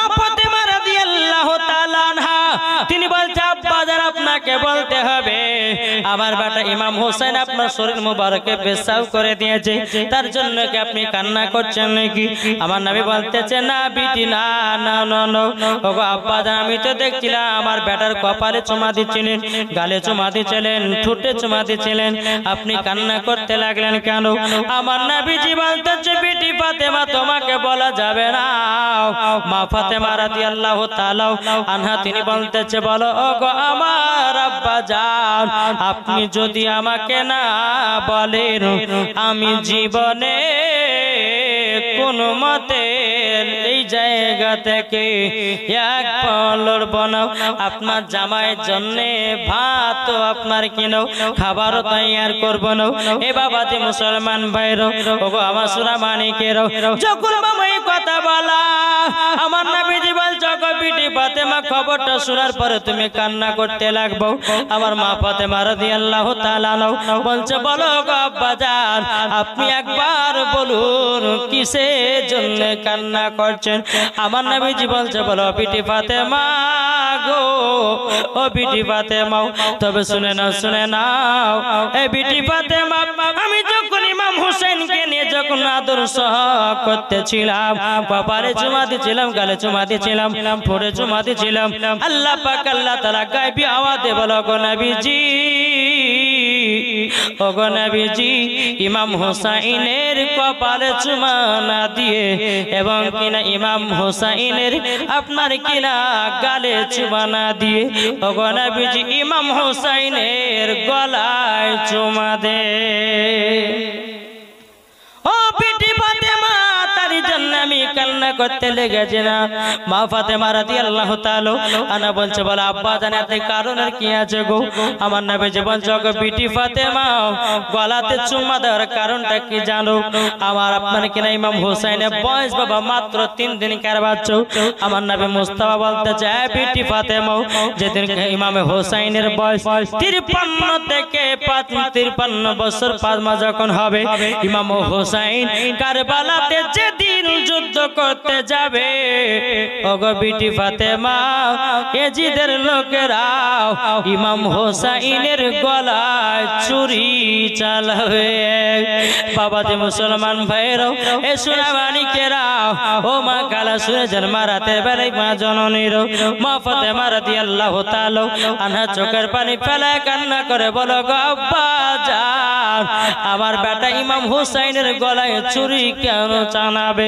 রাদিয়াল্লাহু তিনি বলছে আব্বাজার আপনাকে বলতে হবে আমার বেটা ইমাম হোসেন আপনার শরীর মুবারকে পেশাব করে দিয়েছে তার জন্য কি আপনি কান্না করছেন নাকি আমার নবী বলতেছে না বিটি না না আমি তো দেখছিলাম আমার বেটার কপালে চুমা দিচ্ছিলেন গালে চুমা দিচ্ছিলেন চুমা দিচ্ছিলেন আপনি কান্না করতে লাগলেন কেন আমার নবীজি বলতেছে বিটি ফাতেমা তোমাকে বলা যাবে না মা ফাতেমা তাআলা আনহা তিনি বলতেছে বলো গো আমার আব্বা যান আপনি যদি আমাকে না বলেন আমি জীবনে কোন মতে এই জায়গা থেকে এক পলর বনাও আপনার জামাই জন্য ভাত আপনার কিনো খাবার তৈয়ার করব না এ বাবা বাবাতে মুসলমান ভাইর ওগো আমার সুরা মানিকের যখন মামা কথা বলা আমার নবীজি বল চকপিট বিটি ফাতেমা খবরটা শোনার পরে তুমি কান্না করতে লাগবো আমার মা ফাতেমা রাদিয়াল্লাহু তাআলা নাও বলছে বলো গো বাজার আপনি একবার বলুন কিসের জন্য কান্না করছেন আমার নবীজি বলছে বলো বিটি ফাতেমা গো ও বিটি ফাতেমা তবে শুনে নাও শুনে নাও এই বিটি ফাতেমা আমি যখন ইমাম হোসেনকে নিয়ে যখন আদর্শ করতেছিলাম বাবারে জমা দিয়েছিলাম গালে জমা দিয়েছিলাম পরে জমা দিয়েছিলাম আল্লাহ পাক আল্লাহ তাআলা গায়বি আওয়াজে বলো গো নবীজি ওগো নবীজি ইমাম হোসাইনের কপালে চুমা না দিয়ে এবং কিনা ইমাম হোসাইনের আপনার কিনা গালে চুমা না দিয়ে ওগো নবীজি ইমাম হোসাইনের গলায় চুমা দে 啊！别。কান্না করতে লেগেছে না মা আল্লাহ আনা বলছে আব্বা কি আছে গো আমার নামে যে বলছে গো বিটি ফাতে মা গলাতে চুম্মা দেওয়ার কারণটা কি জানো আমার আপনার কিনা ইমাম হোসাইনের বয়স বাবা মাত্র তিন দিন কার বাচ্চ আমার নামে মুস্তাফা বলতে চায় বিটি ফাতেমা যেদিন ইমাম হোসাইনের বয়স তিরপান্ন থেকে পাঁচ তিরপান্ন বছর পাঁচ মা যখন হবে ইমাম হোসাইন কারবালাতে যেদিন যুদ্ধ করতে যাবে অগবিটি ফাতেমা এজিদের লোকেরাও ইমাম হোসাইনের গলায় চুরি চালাবে বাবা বাবাতে মুসলমান ভাইরাও এ সোনা মানিকেরাও ও মা কালা সুরে জন্মা রাতের বেলায় মা জননীর মা ফাতেমা রাতি আল্লাহ তালো আনহা চোখের পানি ফেলে কান্না করে বলো গব্বা যা আমার বেটা ইমাম হুসাইনের গলায় চুরি কেন চানাবে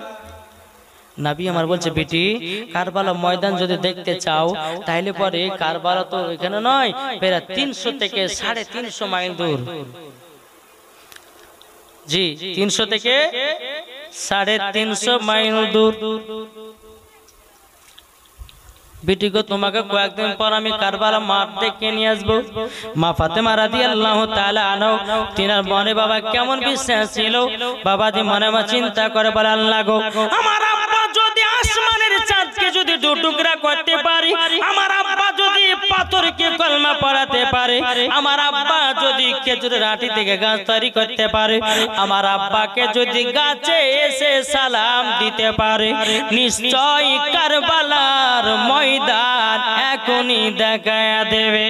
নাবি আমার বলছে বেটি কারবালা ময়দান যদি দেখতে চাও তাহলে পরে কারবালা তো এখানে নয় প্রায় তিনশো থেকে সাড়ে তিনশো মাইল দূর জি তিনশো থেকে সাড়ে তিনশো মাইল দূর বেটি তোমাকে কয়েকদিন পর আমি কারবালা মাঠ থেকে নিয়ে আসবো মা ফাতেমা রাদি আল্লাহ তাহলে আনো তিনার মনে বাবা কেমন বিশ্বাস ছিল বাবা দি মনে মা চিন্তা করে বলে আল্লাহ গো আমার আব্বা যদি আসমানের চাঁদকে যদি দু টুকরা করতে পারি আমার আব্বা যদি পাথরকে কলমা পড়াতে পারে আমার আব্বা যদি খেজুরের আটি থেকে গাছ তৈরি করতে পারে আমার আব্বাকে যদি গাছে এসে সালাম দিতে পারে নিশ্চয় কারবালার ময়দান এখনই দেখা দেবে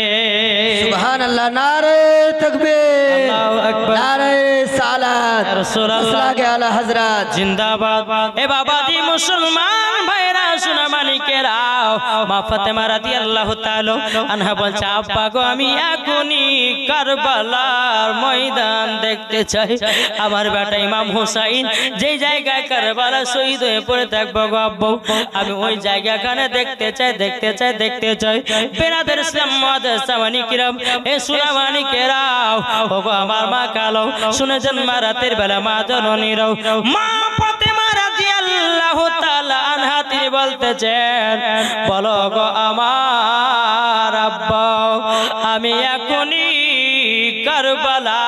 জিন্দাবাদ এ বাবাজি মুসলমান ভাইরা সোনামানিকেরা মা ফাতেমা রাদিয়াল্লাহু রাদিয়াল্লাহু তাআলা আনহা বলছে আব্বা গো আমি এখনই কারবালার ময়দান দেখতে চাই আমার বেটা ইমাম হুসাইন যে জায়গায় কারবালা শহীদ হয়ে পড়ে থাকবো গো আব্বু আমি ওই জায়গাখানে দেখতে চাই দেখতে চাই দেখতে চাই বেরাদের কিরাম এ সুলামানি কেরাও ওগো আমার মা কালো শুনেছেন মা রাতের বেলা মা জননীরাও মা পথে রাদিয়াল্লাহু তাআলা আনহা তিনি বলতেছেন বলো গো আমার আব্বা আমি এখনি কারবালা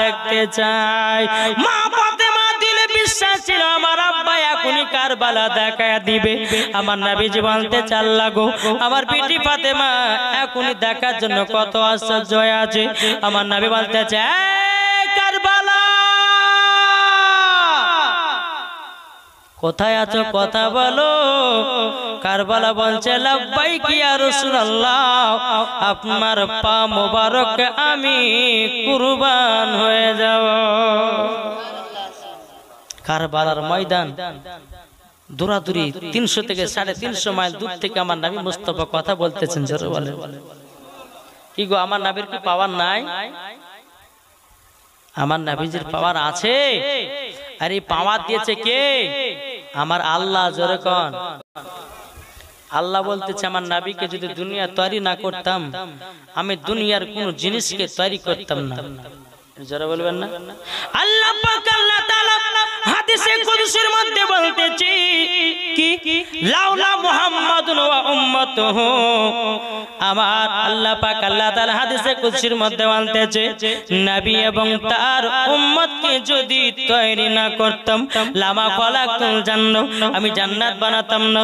দেখতে চাই মা ফাতেমা দিলে বিশ্বাস ছিল আমার আব্বা এখনি কারবালা দেখা দিবে আমার নবীজি বলতে চাল লাগো আমার বিটি ফাতেমা এখনি দেখার জন্য কত আশ্চর্য আছে আমার নবী বলতে চায় কোথায় আছো কথা বলো কারবালা বলছে লাভবাই কি আর আপনার পা মোবারক আমি কুরবান হয়ে যাব কারবালার ময়দান দূরাদূরি তিনশো থেকে সাড়ে তিনশো মাইল দূর থেকে আমার নামি মুস্তফা কথা বলতেছেন জোরে বলে কি গো আমার নাবির কি পাওয়ার নাই আমার নাবিজির পাওয়ার আছে আর এই পাওয়ার দিয়েছে কে আমার আল্লাহ কন আল্লাহ বলতেছে আমার নাবিকে যদি দুনিয়া তৈরি না করতাম আমি দুনিয়ার কোন জিনিসকে তৈরি করতাম না যারা বলবেন না আল্লাহ আমার আল্লাহ পাক আল্লাহ হাদিসে কুদসির মধ্যে বলতেছে নবী এবং তার যদি তৈরি না করতাম লামা ফালাকুল জান্ন আমি জান্নাত বানাতাম না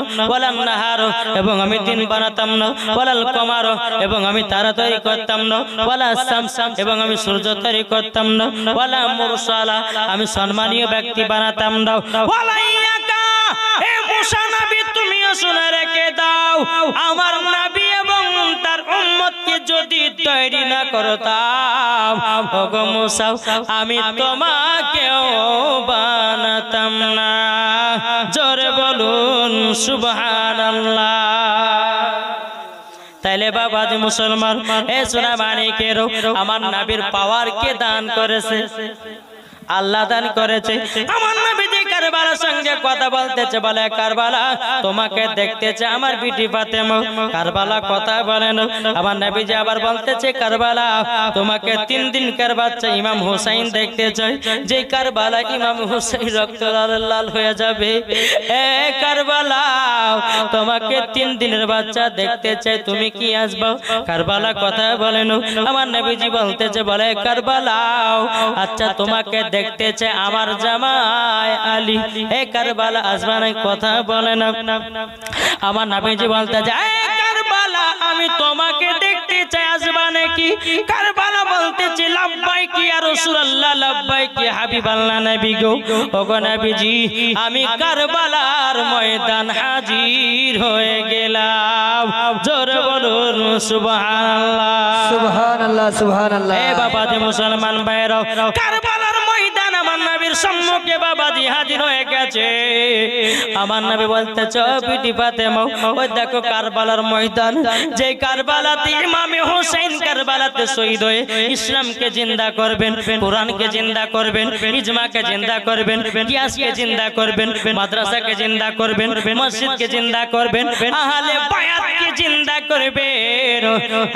না হারো এবং আমি দিন বানাতাম না বলাল কমারো এবং আমি তারা তৈরি করতাম না ওয়ালা সাম এবং আমি সূর্য তৈরি করতাম না ওয়ালা মুরসালা আমি সম্মানীয় ব্যক্তি বানাতাম না ওয়ালাইয়াকা হে মুসা নবী তুমিও শুনে রেখে দাও আমার নবী তোমাকে যদি তৈরি না করতাম ভগমুসাও আমি তোমাকেও বানাতাম না জোরে বলুন সুবহান তাইলে বাবা যে মুসলমান এ সোনা কেরো আমার নাবির পাওয়ার কে দান করেছে আল্লাহ দান করেছে আমার নবীজি কারবালার সঙ্গে কথা বলতেছে বলে কারবালা তোমাকে দেখতেছে আমার বিটি ফাতেমা কারবালা কথা বলে না আমার নবীজি আবার বলতেছে কারবালা তোমাকে তিন দিন কারবাচ্চা ইমাম হুসাইন দেখতে চাই যে কারবালা ইমাম হুসাইন রক্ত লাল হয়ে যাবে এ কারবালা তোমাকে তিন দিনের বাচ্চা দেখতে চাই তুমি কি আসবে কারবালা কথা বলেন আমার নবীজি বলতেছে বলে কারবালা আচ্ছা তোমাকে দেখতে দেখতেছে আমার জামায় আলী এ কারবালা আসমানে কথা বলে না আমার নাবিজি বলতে যায় কারবালা আমি তোমাকে দেখতে চাই আসমানে কি কারবালা বলতেছি লাভবাই কি আর রসুল্লাহ লাভবাই কি হাবিবাল্লা নবী গো ওগো নবীজি আমি কারবালার ময়দান হাজির হয়ে গেলাম জোরে বলুন সুবহানাল্লাহ সুবহানাল্লাহ সুবহানাল্লাহ এ বাবা মুসলমান ভাইরা কারবালা সম্মুখে বাবা জি হাজির হয়ে গেছে আমার নবী বলতে চৌপিটি পাতে ওই দেখো কারবালার ময়দান যে কারবালাতে ইমামে হোসেন কারবালাতে শহীদ হয়ে ইসলামকে জিন্দা করবেন কোরআনকে জিন্দা করবেন ইজমাকে জিন্দা করবেন কিয়াসকে জিন্দা করবেন মাদ্রাসাকে জিন্দা করবেন মসজিদকে জিন্দা করবেন আহলে বায়াতকে জিন্দা করবেন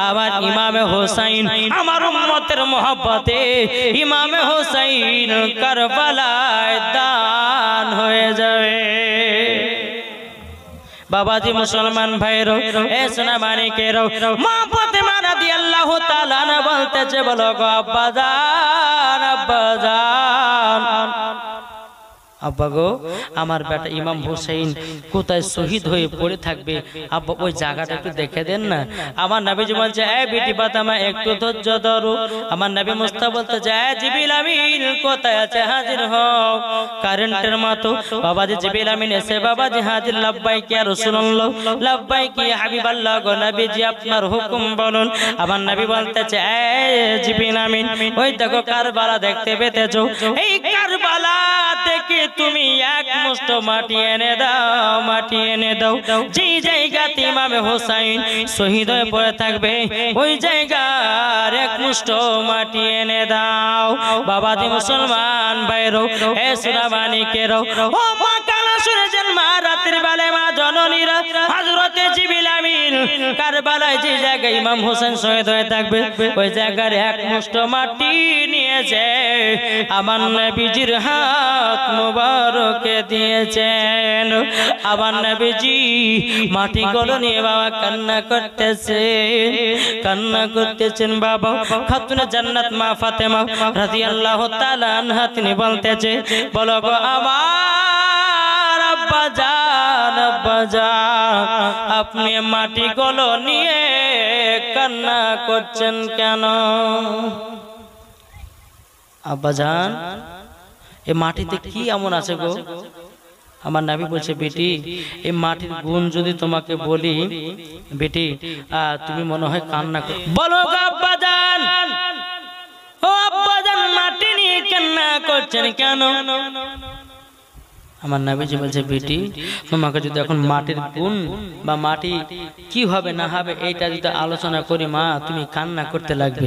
আমার ইমামে হোসেন আমার উম্মতের মহব্বতে ইমামে হোসেন কারবালা মালায় দান হয়ে যাবে বাবাজি মুসলমান ভাইরো এ সোনা মানিকেরও মা প্রতিমা রাদি আল্লাহ তালানা বলতেছে বলো গো আব্বাজান আব্বাজান আব্বা গো আমার বেটা ইমাম হুসেন কোথায় শহীদ হয়ে পড়ে থাকবে আব্বা ওই জায়গাটা একটু দেখে দেন না আমার নাবি বলছে এ বিটি পাতামা একটু ধৈর্য ধরো আমার নাবি মুস্তা বলতে যায় জিবিল আমিন কোথায় আছে হাজির হও কারেন্টের মতো বাবাজি জিবিল আমিন এসে বাবাজি হাজির লাভবাই কি আর শুনল লাভবাই কি হাবিব আল্লাহ গো নাবিজি আপনার হুকুম বলুন আমার নাবি বলতে চায় জিবিল আমিন ওই দেখো কারবালা দেখতে পেতেছো এই কারবালা দেখে তুমি এক মুষ্ট মাটি এনে দাও মাটি এনে দাও যে জায়গাতে মামে হোসাইন শহীদ হয়ে পড়ে থাকবে ওই জায়গার এক মুষ্ট মাটি এনে দাও বাবা দি মুসলমান বাইরো হে সুরাবানি কেরো ও মা কালা সুরে মা রাতের বেলায় মা জননীরা হযরতে জিবিল আমিন কারবালায় যে জায়গায় ইমাম হোসেন শহীদ হয়ে থাকবে ওই জায়গার এক মুষ্ট মাটি দিয়েছে আমার নবীজির হাত মুবারকে দিয়েছেন আমার নবীজি মাটি গলো নিয়ে বাবা কান্না করতেছে কান্না করতেছেন বাবা খাতুন জান্নাত মা ফাতেমা রাদিয়াল্লাহু তাআলা আনহা তিনি বলতেছে বলো গো আমার আব্বা জান আব্বা জান আপনি মাটি গলো নিয়ে কান্না করছেন কেন আব্বাজান এ মাটিতে কি এমন আছে গো আমার নাবি বলছে বেটি এই মাটির গুণ যদি তোমাকে বলি বেটি তুমি মনে হয় কান্না করো বলো আব্বাজান আমার নাবিজি বলছে বেটি তোমাকে যদি এখন মাটির গুণ বা মাটি কি হবে না হবে এইটা যদি আলোচনা করি মা তুমি কান্না করতে লাগবে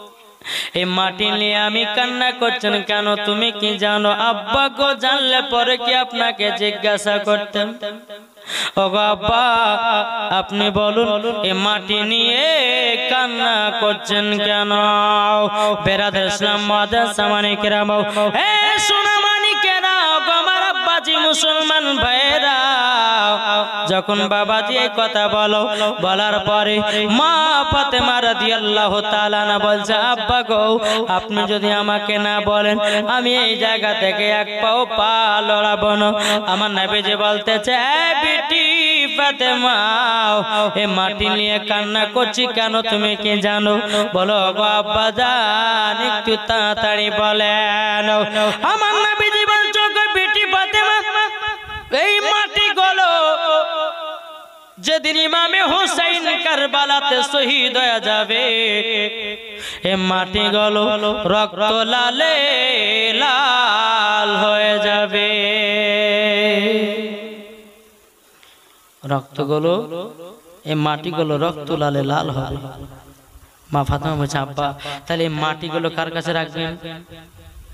এই মাটি নিয়ে আমি কান্না করছেন কেন তুমি কি জানো আব্বা গো জানলে পরে কি আপনাকে জিজ্ঞাসা করতেন আপনি বলুন এ মাটি নিয়ে কান্না করছেন কেন বেরাদ সামানিকেরা মাদাসা মানিকেরা আমার আব্বাজি মুসলমান ভাই যখন বাবা দিয়ে কথা বলো বলার পরে মা ফাতেমা রাদিয়াল্লাহু তাআলা না বলছে আব্বা গো আপনি যদি আমাকে না বলেন আমি এই জায়গা থেকে এক পাও পা লড়াবো না আমার নবীজি বলতেছে বেটি ফাতেমা মাটি নিয়ে কান্না করছি কেন তুমি কি জানো বলো গো আব্বা জান একটু তাড়াতাড়ি বলেন আমার যেদিন ইমামে হুসাইন কারবালাতে শহীদ হয়ে যাবে এ মাটি গল রক্ত লালে লাল হয়ে যাবে রক্ত গল এ মাটি গল রক্ত লালে লাল হবে মা ফাতেমা বলছে আব্বা তাহলে এই গুলো কার কাছে রাখবেন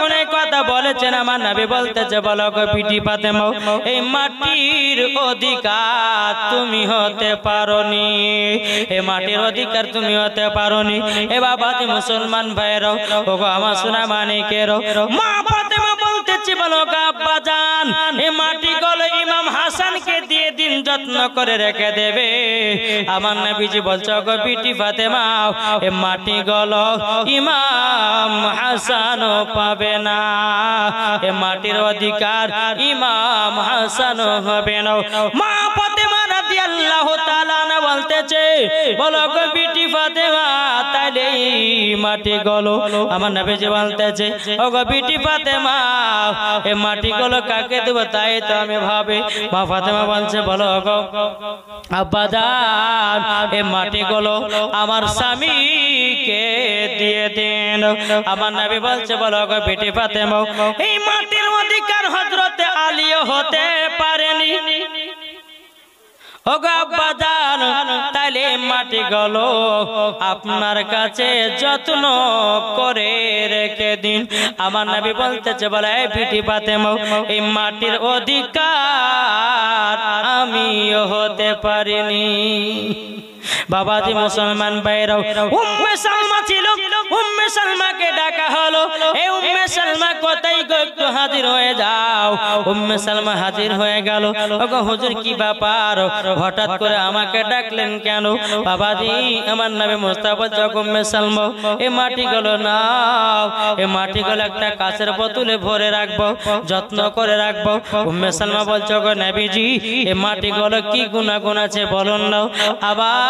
কোন কথা বলেছেন আমার নাবি বলতেছে বলো পিটি পাতে মৌ এই মাটির অধিকার তুমি হতে পারনি এ মাটির অধিকার তুমি হতে পারনি এ বাবা মুসলমান ভাইয়েরও ওগো আমার সোনা মানিকেরও মা ফাতেমা বলতেছি বলো গাব্বা যান এ মাটি গলে ইমাম হাসানকে দিয়ে দিন যত্ন করে রেখে দেবে আমার নাবিজি বলছো গো বিটি ফাতেমা এ মাটি গল ইমাম হাসানও পাবে না এ মাটির অধিকার ইমাম হাসানও হবে না মা বলতেছে বলো গো বিটি ফাতেমা মাটি গলো আমার নবীজি বলতেছে ও গো বিটি ফাতেমা এ মাটি গলো কাকে দেব তাই তো আমি ভাবে মা ফাতেমা বলছে বলো গো এ মাটি গলো আমার স্বামীকে দিয়ে দেন আমার নবী বলছে বলো গো বিটি ফাতেমা এই মাটির অধিকার হজরতে আলিও হতে পারেনি বাদান তাইলে মাটি গল আপনার কাছে যত্ন করে রেখে দিন আমার নাবি বলতেছে বলে পিঠি পাতে এই মাটির অধিকার আমিও হতে পারিনি বাবা জি মুসলমান বাইরাও উম্মে সালমা ছিল উম্মে সালমাকে ডাকা হলো এই উম্মে সালমা কোথায় গো একটু হাজির হয়ে যাও উম্মে সালমা হাজির হয়ে গেল ওগো হুজুর কি ব্যাপার হঠাৎ করে আমাকে ডাকলেন কেন বাবা জি আমার নামে মোস্তাফা চক উম্মে সালমা এ মাটি গুলো নাও এ মাটি গুলো একটা কাচের বোতলে ভরে রাখবো যত্ন করে রাখবো উম্মে সালমা বলছো গো নবীজি এ মাটি গুলো কি গুনাহ গুণ আছে বলুন নাও আবার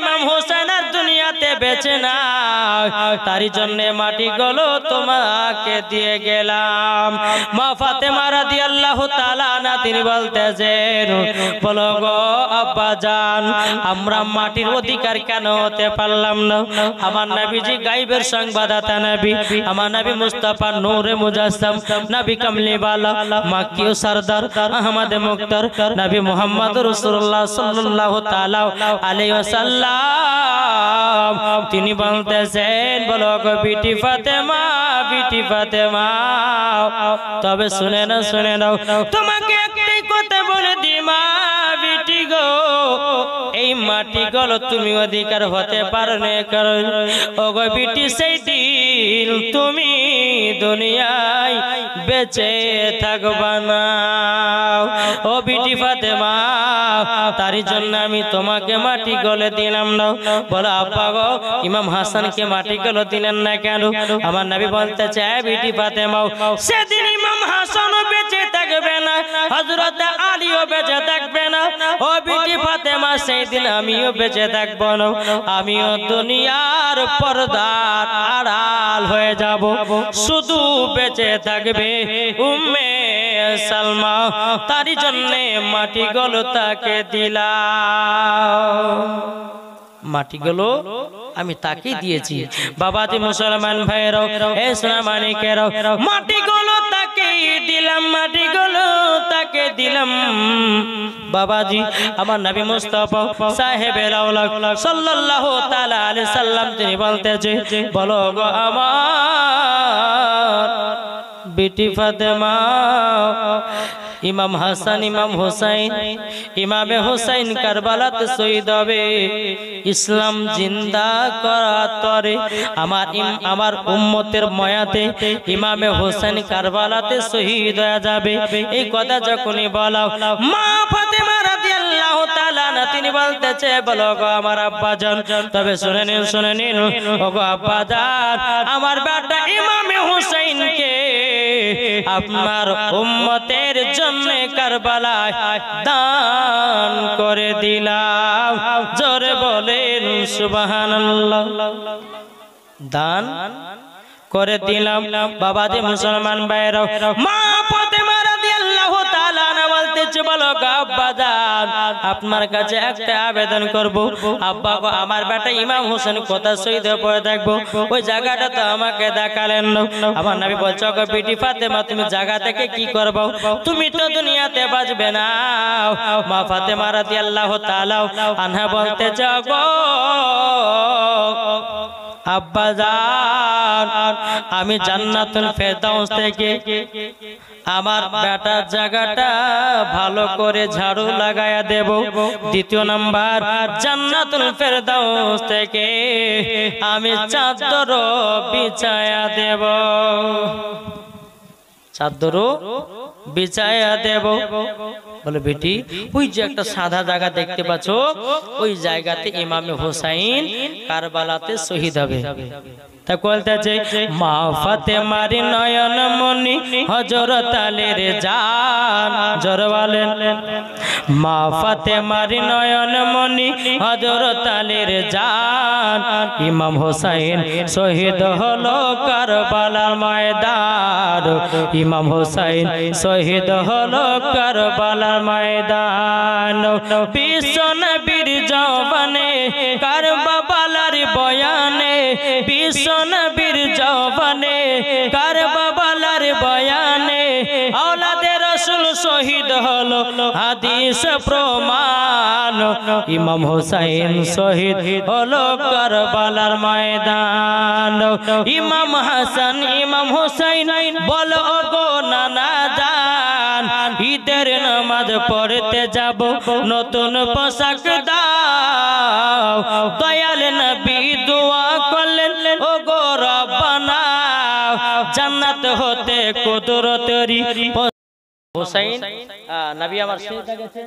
ইমাম হোসেনের দুনিয়াতে বেঁচে না তারই জন্যে মাটি গলো তোমাকে দিয়ে গেলাম মা ফাতে ফাতেমা রাদিয়াল্লাহু তাআলা না তিনি বলতে যে বলো গো আব্বা যান আমরা মাটির অধিকার কেন হতে পারলাম না আমার নাবিজি গাইবের সংবাদদাতা নাবি আমার নাবি মুস্তাফা নৌরে মুজাসম নাবি কামলি বালা মাকিও সারদার তার আহমদে মুক্তার নাবি মোহাম্মদ রসুল্লাহ সাল্লাহ তালা আলিয়া সালাম তিনি বলতেছেন বলো বিটি ফাতেমা বিটি ফাতেমা তবে শুনে না শুনে নাও তোমাকে একটাই কথা বলে দিমা বিটি গো মাটি গল তুমি অধিকার হতে পারো না দিল তুমি দুনিয়ায় বেঁচে থাকবা না ও বিটি ফাতে মা তারই জন্য আমি তোমাকে মাটি গলে দিলাম না বলো আব্বা গো ইমাম হাসানকে মাটি গলে দিলেন না কেন আমার নাবি বলতে চায় বিটি ফাতে মাও সেদিন ইমাম হাসানও বেঁচে থাকবে না হজরত আলীও বেঁচে থাকবে না ও বিটি ফাতে মা সেই দিন আমিও বেঁচে থাকবো না আমিও দুনিয়ার পর্দার আড়াল হয়ে যাব শুধু বেঁচে থাকবে উম্মে সালমা তার জন্যে মাটি গলতাকে দিলা মাটিগুলো আমি তাকে দিয়েছি বাবা বাবাতে মুসলমান ভাইয়েরাও এ সোনামানিকেরাও মাটিগুলো তাকে দিলাম মাটিগুলো তাকে দিলাম বাবাজি আমার নবী মুস্তাফা সাহেবে রাওলা সাল্লাল্লাহু তাআলা আলাইহি সাল্লাম তিনি বলতেছে বলো গো আমার বেটি ফাতেমা ইমাম হাসান ইমাম হোসাইন ইমামে হোসাইন কারবালাতে শহীদ হবে ইসলাম জিন্দা করা তরে আমার আমার উম্মতের ময়াতে ইমামে হোসাইন কারবালাতে শহীদ হয়ে যাবে এই কথা যখনই বলা মা ফাতেমা রাদিয়াল্লাহু তাআলা না তিনি বলতেছে বলো গো আমার আব্বা জান তবে শুনে নিন শুনে নিন ওগো আব্বা জান আমার বেটা ইমামে কে আপনার উম্মতের জন্য কারবালায় দান করে দিলাম জোরে বলেন সুবহানাল্লাহ দান করে দিলাম বাবা যে মুসলমান বাইরে মা কাছে বলো আপনার কাছে একটা আবেদন করব আব্বা গো আমার বেটা ইমাম হোসেন কোথা শহীদ পরে দেখবো ওই জায়গাটা তো আমাকে দেখালেন আমার নবী বলছো পিটি ফাতে মা তুমি জায়গা থেকে কি করবো তুমি তো দুনিয়াতে বাজবে না মা ফাতেমা আল্লাহ তাআলা আনহা বলতে চাও আব্বা আব্বাজান আমি জান্নাতুল ফেরদাউস থেকে আমার বেটার জায়গাটা ভালো করে ঝাড়ু লাগায়া দেব দ্বিতীয় নাম্বার জান্নাতুল ফেরদাউস থেকে আমি চাদর বিছায়া দেব চাদর বিছায়া দেব বলে বেটি ওই যে একটা সাদা জায়গা দেখতে পাচ্ছ ওই জায়গাতে ইমামে হোসাইন কারবালাতে শহীদ হবে বলতেছে মা ফাতে মারি নয়ন মনি হজরত আলীর জোর বলেন মা ফাতে মারি নয়ন মনি হজরত আলীর ইমাম হোসাইন শহীদ হলো কারবালার ইমাম হোসাইন শহীদ হলো কারবালার ময়দান বিশ্ব নবীর জবানে কার বাবা বাবালার বয়ানে বিশ্ব বীর জবানে কার বাবালার বয়ানে আওলাদের রসুল শহীদ হল হাদিস প্রমাণ ইমাম হোসাইন শহীদ হল কার বালার ময়দান ইমাম হাসান ইমাম হোসাইন বল গো নানা ঈদের নামাজ পড়তে যাব নতুন পোশাক দাও দয়াল নবী দোয়া করলেন ও গো রব্বানা জান্নাত হতে কুদরতেরি হুসাইন নবী আমার সেটা গেছেন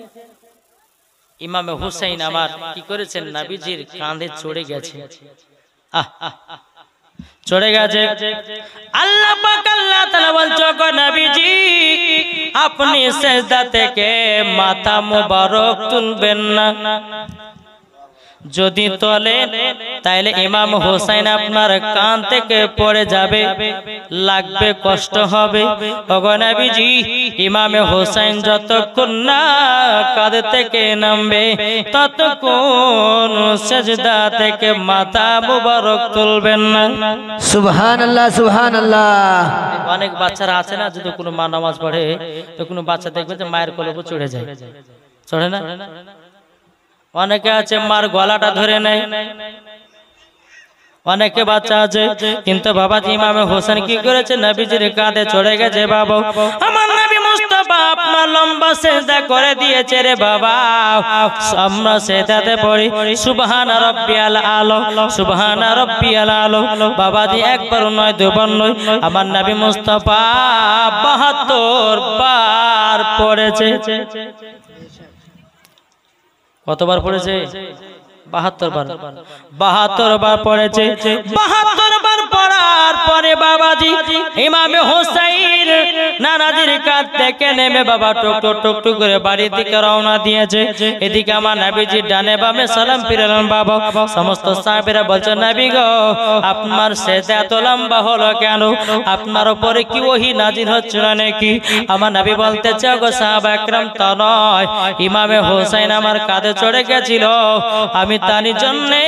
ইমামে হুসাইন আমার কি করেছেন নবীজির কাঁধে চড়ে গেছে আহ আহ চলে গেছে আল্লাহ পাক আল্লাহ তাআলা বলছো গো নবীজি আপনি সেজদা থেকে মাথা মোবারক তুলবেন না যদি তলে তাইলে ইমাম হোসাইন আপনার কান থেকে পড়ে যাবে লাগবে কষ্ট হবে অগনাবিজি ইমামে হোসেন যতক্ষণ না কাঁধ থেকে নামবে ততক্ষণ সেজদা থেকে মাথা মুবারক তুলবেন না সুবহান আল্লাহ সুবহান আল্লাহ অনেক বাচ্চারা আছে না যদি কোনো মা নামাজ পড়ে তো কোনো বাচ্চা দেখবে যে মায়ের কলব চড়ে যায় চড়ে না অনেকে আছে মার গলাটা ধরে নেয় অনেকে বাচ্চা আছে কিন্তু বাবা ইমামে হোসেন কি করেছে নবীজির কাঁধে চড়ে গেছে বাবু আমার নবী মুস্তফা আপনার লম্বা সেজদা করে দিয়েছে রে বাবা আমরা সেজদাতে পড়ি সুবহান রব্বিয়াল আলো সুবহান রব্বিয়াল আলো বাবা জি একবার নয় দুবার নয় আমার নবী মুস্তফা বাহাত্তর বার পড়েছে কতবার পড়েছে বাহাত্তর বার বাহাত্তর বার পড়েছে বাহাত্তর বার পড়ার পরে বাবাজি ইমামে হোসাইন নানাজির কাঁধ থেকে নেমে বাবা টুকটু টুকটু করে বাড়ির দিকে রওনা দিয়েছে এদিকে আমার নাবিজি ডানে বামে সালাম ফিরালেন বাবা সমস্ত সাহেবেরা বলছে নাবি গো আপনার সেজে এত লম্বা হলো কেন আপনার উপরে কি ওহি নাজির না নাকি আমার নাবি বলতে চাও গো সাহাব একরাম তা নয় ইমামে হোসাইন আমার কাঁধে চড়ে গেছিল আমি তানি জন্যে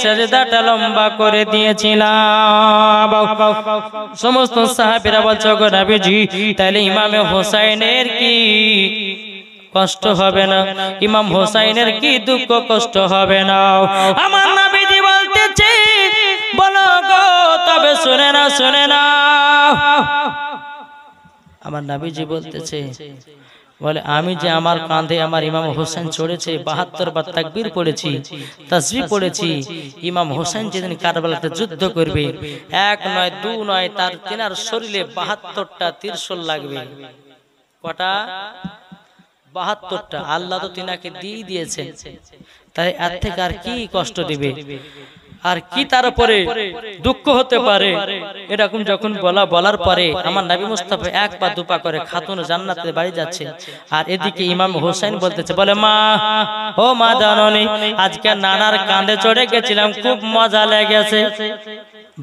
সেজদাটা লম্বা করে দিয়েছিলাম সমস্ত সাহাবিরা বলছে গো নাবিজি তাহলে ইমামে হোসাইনের কি কষ্ট হবে না ইমাম হোসাইনের কি দুঃখ কষ্ট হবে না আমার নাবিজি বলতেছে বলো গো তবে শুনে না শুনে না আমার নাবিজি বলতেছে বলে আমি যে আমার কাঁধে আমার ইমাম হোসেন চড়েছে বাহাত্তর বার তাকবির পড়েছি তসবি পড়েছি ইমাম হোসেন যেদিন কারবালাতে যুদ্ধ করবে এক নয় দু নয় তার তেনার শরীরে বাহাত্তরটা তীরশোল লাগবে কটা বাহাত্তরটা আল্লাহ তো তিনাকে দিয়ে দিয়েছে তাই এর থেকে আর কি কষ্ট দিবে আর কি তার উপরে দুঃখ হতে পারে এরকম যখন বলা বলার পরে আমার নাবি মুস্তাফে এক পা দুপা করে খাতুন জান্নাতে বাড়ি যাচ্ছে আর এদিকে ইমাম হোসেন বলতেছে বলে মা ও মা জাননি আজকে নানার কাঁধে চড়ে গেছিলাম খুব মজা লেগেছে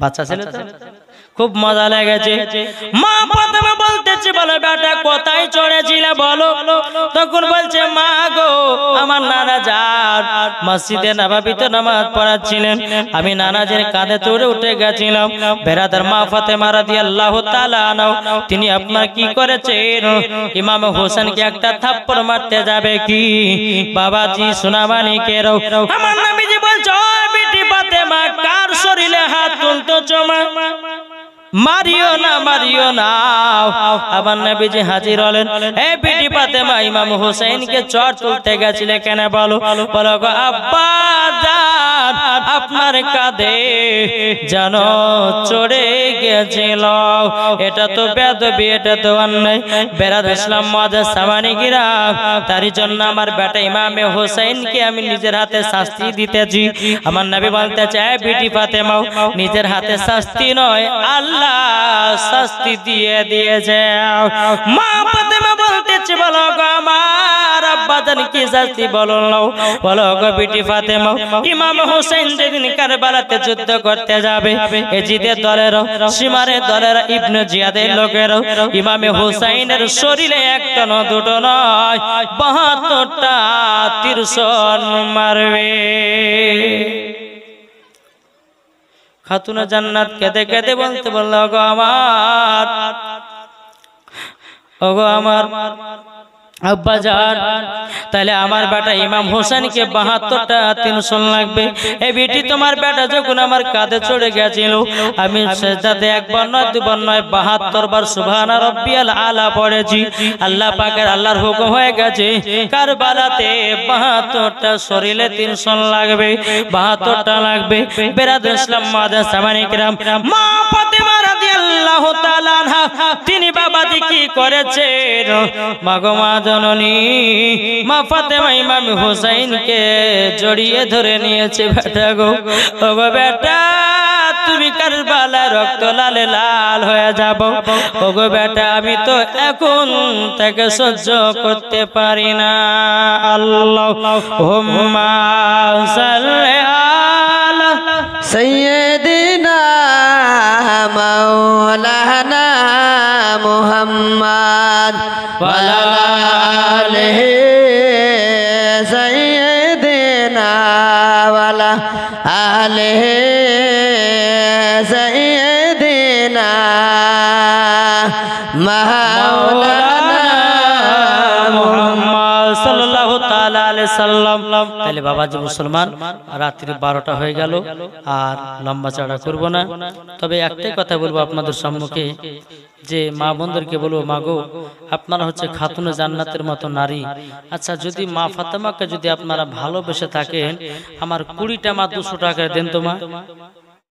বাচ্চা ছেলে খুব মজা লেগেছে মা প্রথমে বলতেছে বলো বেটা কোথায় চড়েছিল বলো তখন বলছে মা গো আমার নানা যার মসজিদে নাবাবিতে নামাজ পড়াচ্ছিলেন আমি নানাজের কাঁধে চড়ে উঠে গেছিলাম বেড়াদের মা ফাতে মারা দিয়ে আল্লাহ তালাও তিনি আপনার কি করেছেন ইমাম হোসেনকে একটা থাপ্পড় মারতে যাবে কি বাবাজি সোনামানি কেরো আমার নামে যে বলছো বেটি পাতে মা কার শরীরে হাত তুলতো চমা মারিও না মারিও না আমার নবীজি হাজির হলেন এই পাতে মা ইমাম হোসেনকে চর তুলতে গেছিলে কেন বলো বলো আব্বা আপনার কাঁধে যেন চড়ে গেছিল এটা তো বেদবি এটা তো অন্যায় বেড়াত ইসলাম মাদের সামানি গিরা তার জন্য আমার বেটা ইমামে কে আমি নিজের হাতে শাস্তি দিতেছি আমার নবী বলতে চাই বিটি মাও নিজের হাতে শাস্তি নয় আল্লাহ আল্লাহ শাস্তি দিয়ে দিয়েছে মা ফাতেমা বলতেছে বলো গো আমার আব্বা জানি কি শাস্তি বলো নাও বলো গো বিটি ফাতেমা ইমাম হোসেন যেদিন কারবালাতে যুদ্ধ করতে যাবে এজিদের দলের সীমারে দলের ইবনে জিয়াদের লোকের ইমামে হোসেনের শরীরে একটা ন দুটো নয় বাহাত্তরটা তীর্ষণ মারবে খাতুনা জান্নাত কেঁদে কেঁদে বলতে বললো গো আমার ওগো আমার তাহলে আমার বেটা ইমাম হোসেনকে বাহাত্তরটা তিনশন লাগবে এই বেটি তোমার বেটা যখন আমার কাঁধে চড়ে গেছিল আমি সেটাতে একবার নয় দুবার নয় বাহাত্তর বার সুভানা রব্বিয়াল আলা পড়েছি আল্লাহ পাকের আল্লাহর হুকুম হয়ে গেছে কারবালাতে বাহাত্তরটা শরীরে তিনশো লাগবে বাহাত্তরটা লাগবে বেরাদ ইসলাম মাদাস মা আল্লাহ তিনি বাবা কি করেছেন মাগমা জননী মা হুসাইনকে জড়িয়ে ধরে নিয়েছে বেটা গো ও বেটা তুমি কারবালা রক্ত লালে লাল হয়ে যাব গো বেটা আমি তো এখন তাকে সহ্য করতে পারি না আল্লাহ হোম্মা সাল্লাহ सैदना मौलाना मोहम्मद वाले सैदना वाला आले তাহলে বাবা যে মুসলমান রাত্রি বারোটা হয়ে গেল আর লম্বা চাড়া করব না তবে একটাই কথা বলবো আপনাদের সম্মুখে যে মা বন্ধুরকে বলবো মাগো আপনারা হচ্ছে খাতুনে জান্নাতের মতো নারী আচ্ছা যদি মা ফাতেমাকে যদি আপনারা ভালোবেসে থাকেন আমার কুড়িটা মা দুশো টাকা দেন তোমা